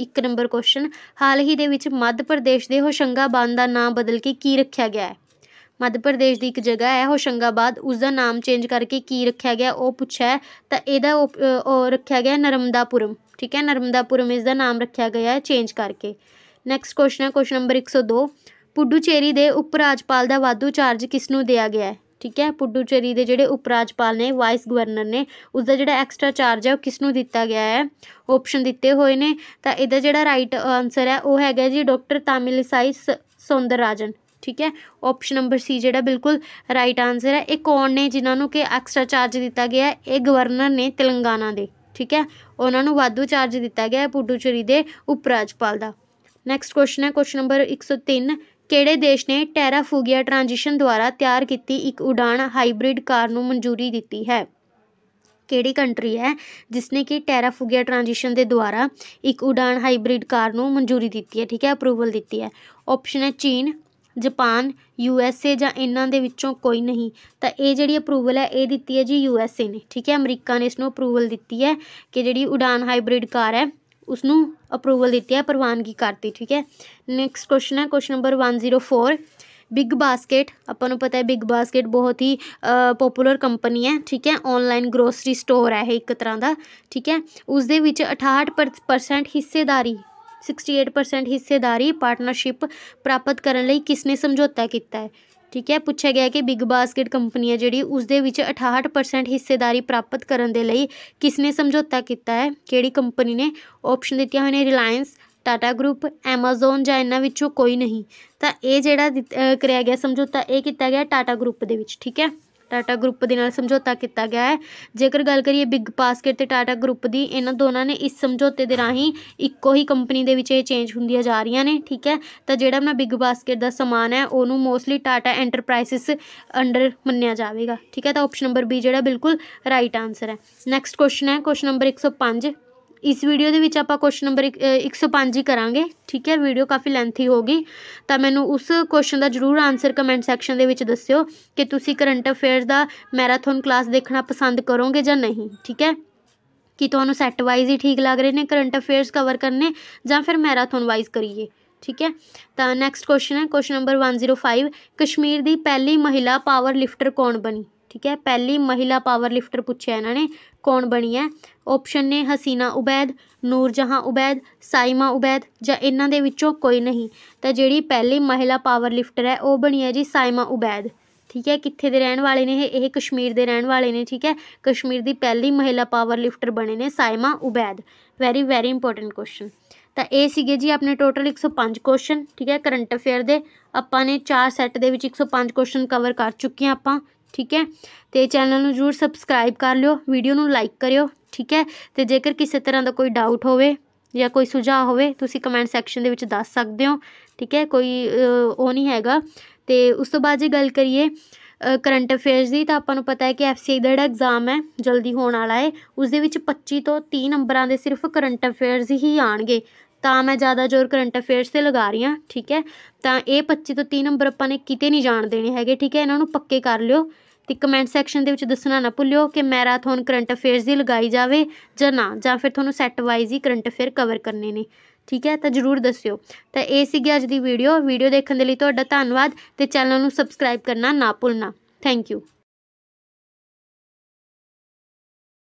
101 ਨੰਬਰ ਕੁਐਸਚਨ ਹਾਲ ਹੀ ਦੇ ਵਿੱਚ ਮੱਧ ਪ੍ਰਦੇਸ਼ ਦੇ ਹੋਸ਼ੰਗਾਬਾਦ ਦਾ ਨਾਮ ਬਦਲ ਕੇ ਕੀ ਰੱਖਿਆ ਗਿਆ ਹੈ ਮੱਧ ਪ੍ਰਦੇਸ਼ ਦੀ ਇੱਕ ਜਗ੍ਹਾ ਹੈ ਹੋਸ਼ੰਗਾਬਾਦ ਉਸ ਦਾ ਨਾਮ ਚੇਂਜ ਕਰਕੇ ਕੀ ਰੱਖਿਆ ਗਿਆ ਉਹ ਪੁੱਛਿਆ ਤਾਂ ਇਹਦਾ ਉਹ ਰੱਖਿਆ ਗਿਆ ਨਰਮਦਾਪੁਰਮ ਠੀਕ ਹੈ ਨਰਮਦਾਪੁਰਮ ਇਸ ਦਾ ਨਾਮ ਰੱਖਿਆ ਗਿਆ ਹੈ ਚੇਂਜ ਕਰਕੇ ਨੈਕਸਟ ਕੁਐਸਚਨ ਹੈ ਕੁਐਸਚਨ ਨੰਬਰ 102 ਪੁੱਡੂਚੇਰੀ ਦੇ ਉਪ ਰਾਜਪਾਲ ਦਾ ਵਾਧੂ ਚਾਰਜ ਕਿਸ ਨੂੰ ਦਿਆ ਗਿਆ ਹੈ ਠੀਕ ਹੈ ਪੁੱਡੂਚੇਰੀ ਦੇ ਜਿਹੜੇ ਉਪ ਰਾਜਪਾਲ ਨੇ ਵਾਈਸ ਗਵਰਨਰ ਨੇ ਉਸ ਦਾ ਜਿਹੜਾ ਐਕਸਟਰਾ ਚਾਰਜ ਹੈ ਉਹ ਕਿਸ ਨੂੰ ਦਿੱਤਾ ਗਿਆ ਹੈ ਆਪਸ਼ਨ ਦਿੱਤੇ ਹੋਏ ਨੇ ਤਾਂ ਇਹਦਾ ਜਿਹੜਾ ਰਾਈਟ ਆਨਸਰ ਹੈ ਉਹ ਹੈਗਾ ਜੀ ਡਾਕਟਰ ਤਾਮਿਲਸਾਈ ਰਾਜਨ ਠੀਕ ਹੈ ਆਪਸ਼ਨ ਨੰਬਰ ਸੀ ਜਿਹੜਾ ਬਿਲਕੁਲ ਰਾਈਟ ਆਨਸਰ ਹੈ ਇਹ ਕੌਣ ਨੇ ਜਿਨ੍ਹਾਂ ਨੂੰ ਕਿ ਐਕਸਟਰਾ ਚਾਰਜ ਦਿੱਤਾ ਗਿਆ ਇਹ ਗਵਰਨਰ ਨੇ ਤੇਲੰਗਾਨਾ ਦੇ ਠੀਕ ਹੈ ਉਹਨਾਂ ਨੂੰ ਵਾਧੂ ਚਾਰਜ ਦਿੱਤਾ ਗਿਆ ਪੁੱਡੂਚਰੀ ਪੁਡੂਚੇਰੀ ਦੇ ਉਪ ਰਾਜਪਾਲ ਦਾ ਨੈਕਸਟ ਕੁਐਸਚਨ ਹੈ ਕੁਐਸਚਨ ਨੰਬਰ 103 ਕਿਹੜੇ ਦੇਸ਼ ਨੇ ਟੈਰਾ ਫੂਗੀਆ ਟ੍ਰਾਂਜੀਸ਼ਨ ਦੁਆਰਾ ਤਿਆਰ ਕੀਤੀ ਇੱਕ ਉਡਾਨ ਹਾਈਬ੍ਰਿਡ ਕਾਰ ਨੂੰ ਮਨਜ਼ੂਰੀ ਦਿੱਤੀ ਹੈ ਕਿਹੜੀ ਕੰਟਰੀ ਹੈ ਜਿਸ ਨੇ ਕਿ ਟੈਰਾ ਫੂਗੀਆ ਟ੍ਰਾਂਜੀਸ਼ਨ ਦੇ ਦੁਆਰਾ ਇੱਕ ਉਡਾਨ ਹਾਈਬ੍ਰਿਡ ਕਾਰ ਨੂੰ ਮਨਜ਼ੂਰੀ ਦਿੱਤੀ ਹੈ ਠੀਕ ਹੈ ਅਪਰੂਵਲ ਦਿੱਤੀ ਹੈ ਆਪਸ਼ਨ ਹੈ ਚੀਨ ਜਪਾਨ ਯੂ ਐਸ ਏ ਜਾਂ ਇਹਨਾਂ ਦੇ ਵਿੱਚੋਂ ਕੋਈ ਨਹੀਂ ਤਾਂ ਇਹ ਜਿਹੜੀ ਅਪਰੂਵਲ ਹੈ ਇਹ ਦਿੱਤੀ ਹੈ ਜੀ ਯੂ ਐਸ ਏ ਨੇ ਠੀਕ ਹੈ ਅਮਰੀਕਾ ਨੇ ਇਸ ਨੂੰ ਅਪਰੂਵਲ ਦਿੱਤੀ ਹੈ ਕਿ ਜਿਹੜੀ ਉਡਾਨ ਹਾਈਬ੍ਰਿਡ ਕਾਰ ਹੈ ਉਸ ਨੂੰ ਅਪਰੂਵਲ ਦਿੱਤੀ ਹੈ ਪ੍ਰਵਾਨਗੀ ਕਰਤੀ ਠੀਕ ਹੈ ਨੈਕਸਟ ਕੁਐਸਚਨ ਹੈ ਕੁਐਸਚਨ ਨੰਬਰ 104 ਬਿਗ ਬਾਸਕਟ ਆਪਾਂ ਨੂੰ ਪਤਾ ਹੈ ਬਿਗ ਬਾਸਕਟ ਬਹੁਤ ਹੀ ਪਪੂਲਰ ਕੰਪਨੀ ਹੈ ਠੀਕ ਹੈ ਆਨਲਾਈਨ ਗਰੋਸਰੀ ਸਟੋਰ ਹੈ ਇਹ ਇੱਕ ਤਰ੍ਹਾਂ ਦਾ ਠੀਕ ਹੈ ਉਸ ਦੇ ਵਿੱਚ 68% ਹਿੱਸੇਦਾਰੀ 68% ਹਿੱਸੇਦਾਰੀ ਪਾਰਟਨਰਸ਼ਿਪ ਪ੍ਰਾਪਤ ਕਰਨ ਲਈ ਕਿਸ ਨੇ ਸਮਝੌਤਾ ਕੀਤਾ ਹੈ ਠੀਕ ਹੈ ਪੁੱਛਿਆ ਗਿਆ ਕਿ ਬਿਗ ਬਾਸਕਟ ਕੰਪਨੀ ਹੈ ਜਿਹੜੀ ਉਸ ਦੇ ਵਿੱਚ 68% ਹਿੱਸੇਦਾਰੀ ਪ੍ਰਾਪਤ ਕਰਨ ਦੇ ਲਈ ਕਿਸ ਨੇ ਸਮਝੌਤਾ ਕੀਤਾ ਹੈ ਕਿਹੜੀ ਕੰਪਨੀ ਨੇ ਆਪਸ਼ਨ ਦਿੱਤੀਆਂ ਹੋਈਆਂ ਨੇ ਰਿਲਾਇੰਸ ਟਾਟਾ ਗਰੁੱਪ ਐਮਾਜ਼ੋਨ ਜਾਂ ਇਹਨਾਂ ਵਿੱਚੋਂ ਕੋਈ ਨਹੀਂ ਤਾਂ ਇਹ ਜਿਹੜਾ ਕਰਿਆ ਗਿਆ ਸਮਝੌਤਾ ਇਹ ਕੀਤਾ ਗਿਆ ਟਾਟਾ ਗਰੁੱਪ ਦੇ ਵਿੱਚ ਠੀਕ ਹੈ ਟਾਟਾ ਗਰੁੱਪ ਦੇ ਨਾਲ ਸਮਝੌਤਾ ਕੀਤਾ ਗਿਆ ਹੈ ਜੇਕਰ ਗੱਲ ਕਰੀਏ ਬਿਗ ਬਾਸਕਟ ਤੇ ਟਾਟਾ ਗਰੁੱਪ ਦੀ ਇਹਨਾਂ ਦੋਨਾਂ ਨੇ ਇਸ ਸਮਝੌਤੇ ਦੇ ਰਾਹੀਂ ਇੱਕੋ ਹੀ ਕੰਪਨੀ ਦੇ ਵਿੱਚ ਇਹ ਚੇਂਜ ਹੁੰਦੀਆਂ ਜਾ ਰਹੀਆਂ ਨੇ ਠੀਕ ਹੈ ਤਾਂ ਜਿਹੜਾ ਆਪਣਾ ਬਿਗ ਬਾਸਕਟ ਦਾ ਸਮਾਨ ਹੈ ਉਹਨੂੰ ਮੋਸਟਲੀ ਟਾਟਾ ਐਂਟਰਪ੍ਰਾਈਜ਼ਸ ਅੰਡਰ ਮੰਨਿਆ ਜਾਵੇਗਾ ਠੀਕ ਹੈ ਤਾਂ ਆਪਸ਼ਨ ਨੰਬਰ ਬੀ ਜਿਹੜਾ ਬਿਲਕੁਲ ਰਾਈਟ ਆਨਸਰ ਹੈ ਨੈਕਸਟ ਕੁਐਸਚਨ ਹੈ ਕੁਐਸਚਨ ਨੰਬਰ 105 ਇਸ ਵੀਡੀਓ ਦੇ ਵਿੱਚ ਆਪਾਂ ਕੁਐਸਚਨ ਨੰਬਰ 105 ਹੀ ਕਰਾਂਗੇ ਠੀਕ ਹੈ ਵੀਡੀਓ ਕਾਫੀ ਲੈਂਥੀ ਹੋਗੀ ਤਾਂ ਮੈਨੂੰ ਉਸ ਕੁਐਸਚਨ ਦਾ ਜਰੂਰ ਆਨਸਰ ਕਮੈਂਟ ਸੈਕਸ਼ਨ ਦੇ ਵਿੱਚ ਦੱਸਿਓ ਕਿ ਤੁਸੀਂ ਕਰੰਟ ਅਫੇਅਰਸ ਦਾ ਮੈਰਾਥਨ ਕਲਾਸ ਦੇਖਣਾ ਪਸੰਦ ਕਰੋਗੇ ਜਾਂ ਨਹੀਂ ਠੀਕ ਹੈ ਕਿ ਤੁਹਾਨੂੰ ਸੈਟ ਵਾਈਜ਼ ਹੀ ਠੀਕ ਲੱਗ ਰਹੇ ਨੇ ਕਰੰਟ ਅਫੇਅਰਸ ਕਵਰ ਕਰਨੇ ਜਾਂ ਫਿਰ ਮੈਰਾਥਨ ਵਾਈਜ਼ ਕਰੀਏ ਠੀਕ ਹੈ ਤਾਂ ਨੈਕਸਟ ਕੁਐਸਚਨ ਹੈ ਕੁਐਸਚਨ ਨੰਬਰ 105 ਕਸ਼ਮੀਰ ਦੀ ਪਹਿਲੀ ਮਹਿਲਾ ਪਾਵਰ ਲਿਫਟਰ ਕੌਣ ਬਣੀ ਠੀਕ ਹੈ ਪਹਿਲੀ ਮਹਿਲਾ ਪਾਵਰ ਲਿਫਟਰ ਪੁੱਛਿਆ ਇਹਨਾਂ ਨੇ ਕੌਣ ਬਣੀ ਹੈ ਆਪਸ਼ਨ ਨੇ ਹਸੀਨਾ ਉਬੈਦ ਨੂਰ ਜਹਾਂ ਉਬੈਦ ਸਾਇਮਾ ਉਬੈਦ ਜਾਂ ਇਹਨਾਂ ਦੇ ਵਿੱਚੋਂ ਕੋਈ ਨਹੀਂ ਤਾਂ ਜਿਹੜੀ ਪਹਿਲੀ ਮਹਿਲਾ ਪਾਵਰ ਲਿਫਟਰ ਹੈ ਉਹ ਬਣੀ ਹੈ ਜੀ ਸਾਇਮਾ ਉਬੈਦ ਠੀਕ ਹੈ ਕਿੱਥੇ ਦੇ ਰਹਿਣ ਵਾਲੇ ਨੇ ਇਹ ਇਹ ਕਸ਼ਮੀਰ ਦੇ ਰਹਿਣ ਵਾਲੇ ਨੇ ਠੀਕ ਹੈ ਕਸ਼ਮੀਰ ਦੀ ਪਹਿਲੀ ਮਹਿਲਾ ਪਾਵਰ ਲਿਫਟਰ ਬਣੇ ਨੇ Saima Ubaid very very important question ਤਾਂ ਇਹ ਸੀਗੇ ਜੀ ਆਪਣੇ ਟੋਟਲ 105 ਕੁਐਸਚਨ ਠੀਕ ਹੈ ਕਰੰਟ ਅਫੇਅਰ ਦੇ ਆਪਾਂ ਨੇ 4 ਸੈੱਟ ਦੇ ਵਿੱਚ 105 ਕੁਐਸਚਨ ਕਵਰ ਕਰ ਚੁੱਕੇ ਆਪਾਂ ਠੀਕ ਹੈ ਤੇ ਚੈਨਲ ਨੂੰ ਜਰੂਰ ਸਬਸਕ੍ਰਾਈਬ ਕਰ ਲਿਓ ਵੀਡੀਓ ਨੂੰ ਲਾਈਕ ਕਰਿਓ ਠੀਕ ਹੈ ਤੇ ਜੇਕਰ ਕਿਸੇ ਤਰ੍ਹਾਂ ਦਾ ਕੋਈ ਡਾਊਟ ਹੋਵੇ ਜਾਂ ਕੋਈ ਸੁਝਾਅ ਹੋਵੇ ਤੁਸੀਂ ਕਮੈਂਟ ਸੈਕਸ਼ਨ ਦੇ ਵਿੱਚ ਦੱਸ ਸਕਦੇ ਹੋ ਠੀਕ ਹੈ ਕੋਈ ਉਹ ਨਹੀਂ ਹੈਗਾ ਤੇ ਉਸ ਤੋਂ ਬਾਅਦ ਜੇ ਗੱਲ ਕਰੀਏ ਕਰੰਟ ਅਫੇਅਰਸ ਦੀ ਤਾਂ ਆਪਾਂ ਨੂੰ ਪਤਾ ਹੈ ਕਿ ਐਫਸੀਆਈ ਦਾ ਜਿਹੜਾ ਐਗਜ਼ਾਮ ਹੈ ਜਲਦੀ ਹੋਣ ਵਾਲਾ ਹੈ ਉਸ ਦੇ ਵਿੱਚ 25 ਤੋਂ 30 ਨੰਬਰਾਂ ਦੇ ਸਿਰਫ ਕਰੰਟ ਅਫੇਅਰਸ ਹੀ ਆਣਗੇ ਤਾਂ ਮੈਂ ਜ਼ਿਆਦਾ ਜ਼ੋਰ ਕਰੰਟ ਅਫੇਅਰਸ ਤੇ ਲਗਾ ਰਹੀ ਹਾਂ ਠੀਕ ਹੈ ਤਾਂ ਇਹ 25 ਤੋਂ 30 ਨੰਬਰ ਆਪਾਂ ਨੇ ਕਿਤੇ ਨਹੀਂ ਜਾਣ ਦੇਣੇ ਹੈਗੇ ਠੀਕ ਹੈ ਇਹਨਾਂ ਨੂੰ ਪੱਕੇ ਕਰ ਲਿਓ ਤੇ ਕਮੈਂਟ ਸੈਕਸ਼ਨ ਦੇ ਵਿੱਚ ਦੱਸਣਾ ਨਾ ਭੁੱਲਿਓ ਕਿ ਮੈਰਾਥਨ ਕਰੰਟ ਅਫੇਅਰਸ ਦੀ ਲਗਾਈ ਜਾਵੇ ਜਾਂ ਨਾ ਜਾਂ ਫਿਰ ਤੁਹਾਨੂੰ ਸੈੱਟ ਵਾਈਜ਼ ਹੀ ਕਰੰਟ ਅਫੇਅਰ ਕਵਰ ਕਰਨੇ ਨੇ ਠੀਕ ਹੈ ਤਾਂ ਜਰੂਰ ਦੱਸਿਓ ਤਾਂ ਇਹ ਸੀਗੀ ਅੱਜ ਦੀ ਵੀਡੀਓ ਵੀਡੀਓ ਦੇਖਣ ਦੇ ਲਈ ਤੁਹਾਡਾ ਧੰਨਵਾਦ ਤੇ ਚੈਨਲ ਨੂੰ ਸਬਸਕ੍ਰਾਈਬ ਕਰਨਾ ਨਾ ਭੁੱਲਣਾ ਥੈਂਕ ਯੂ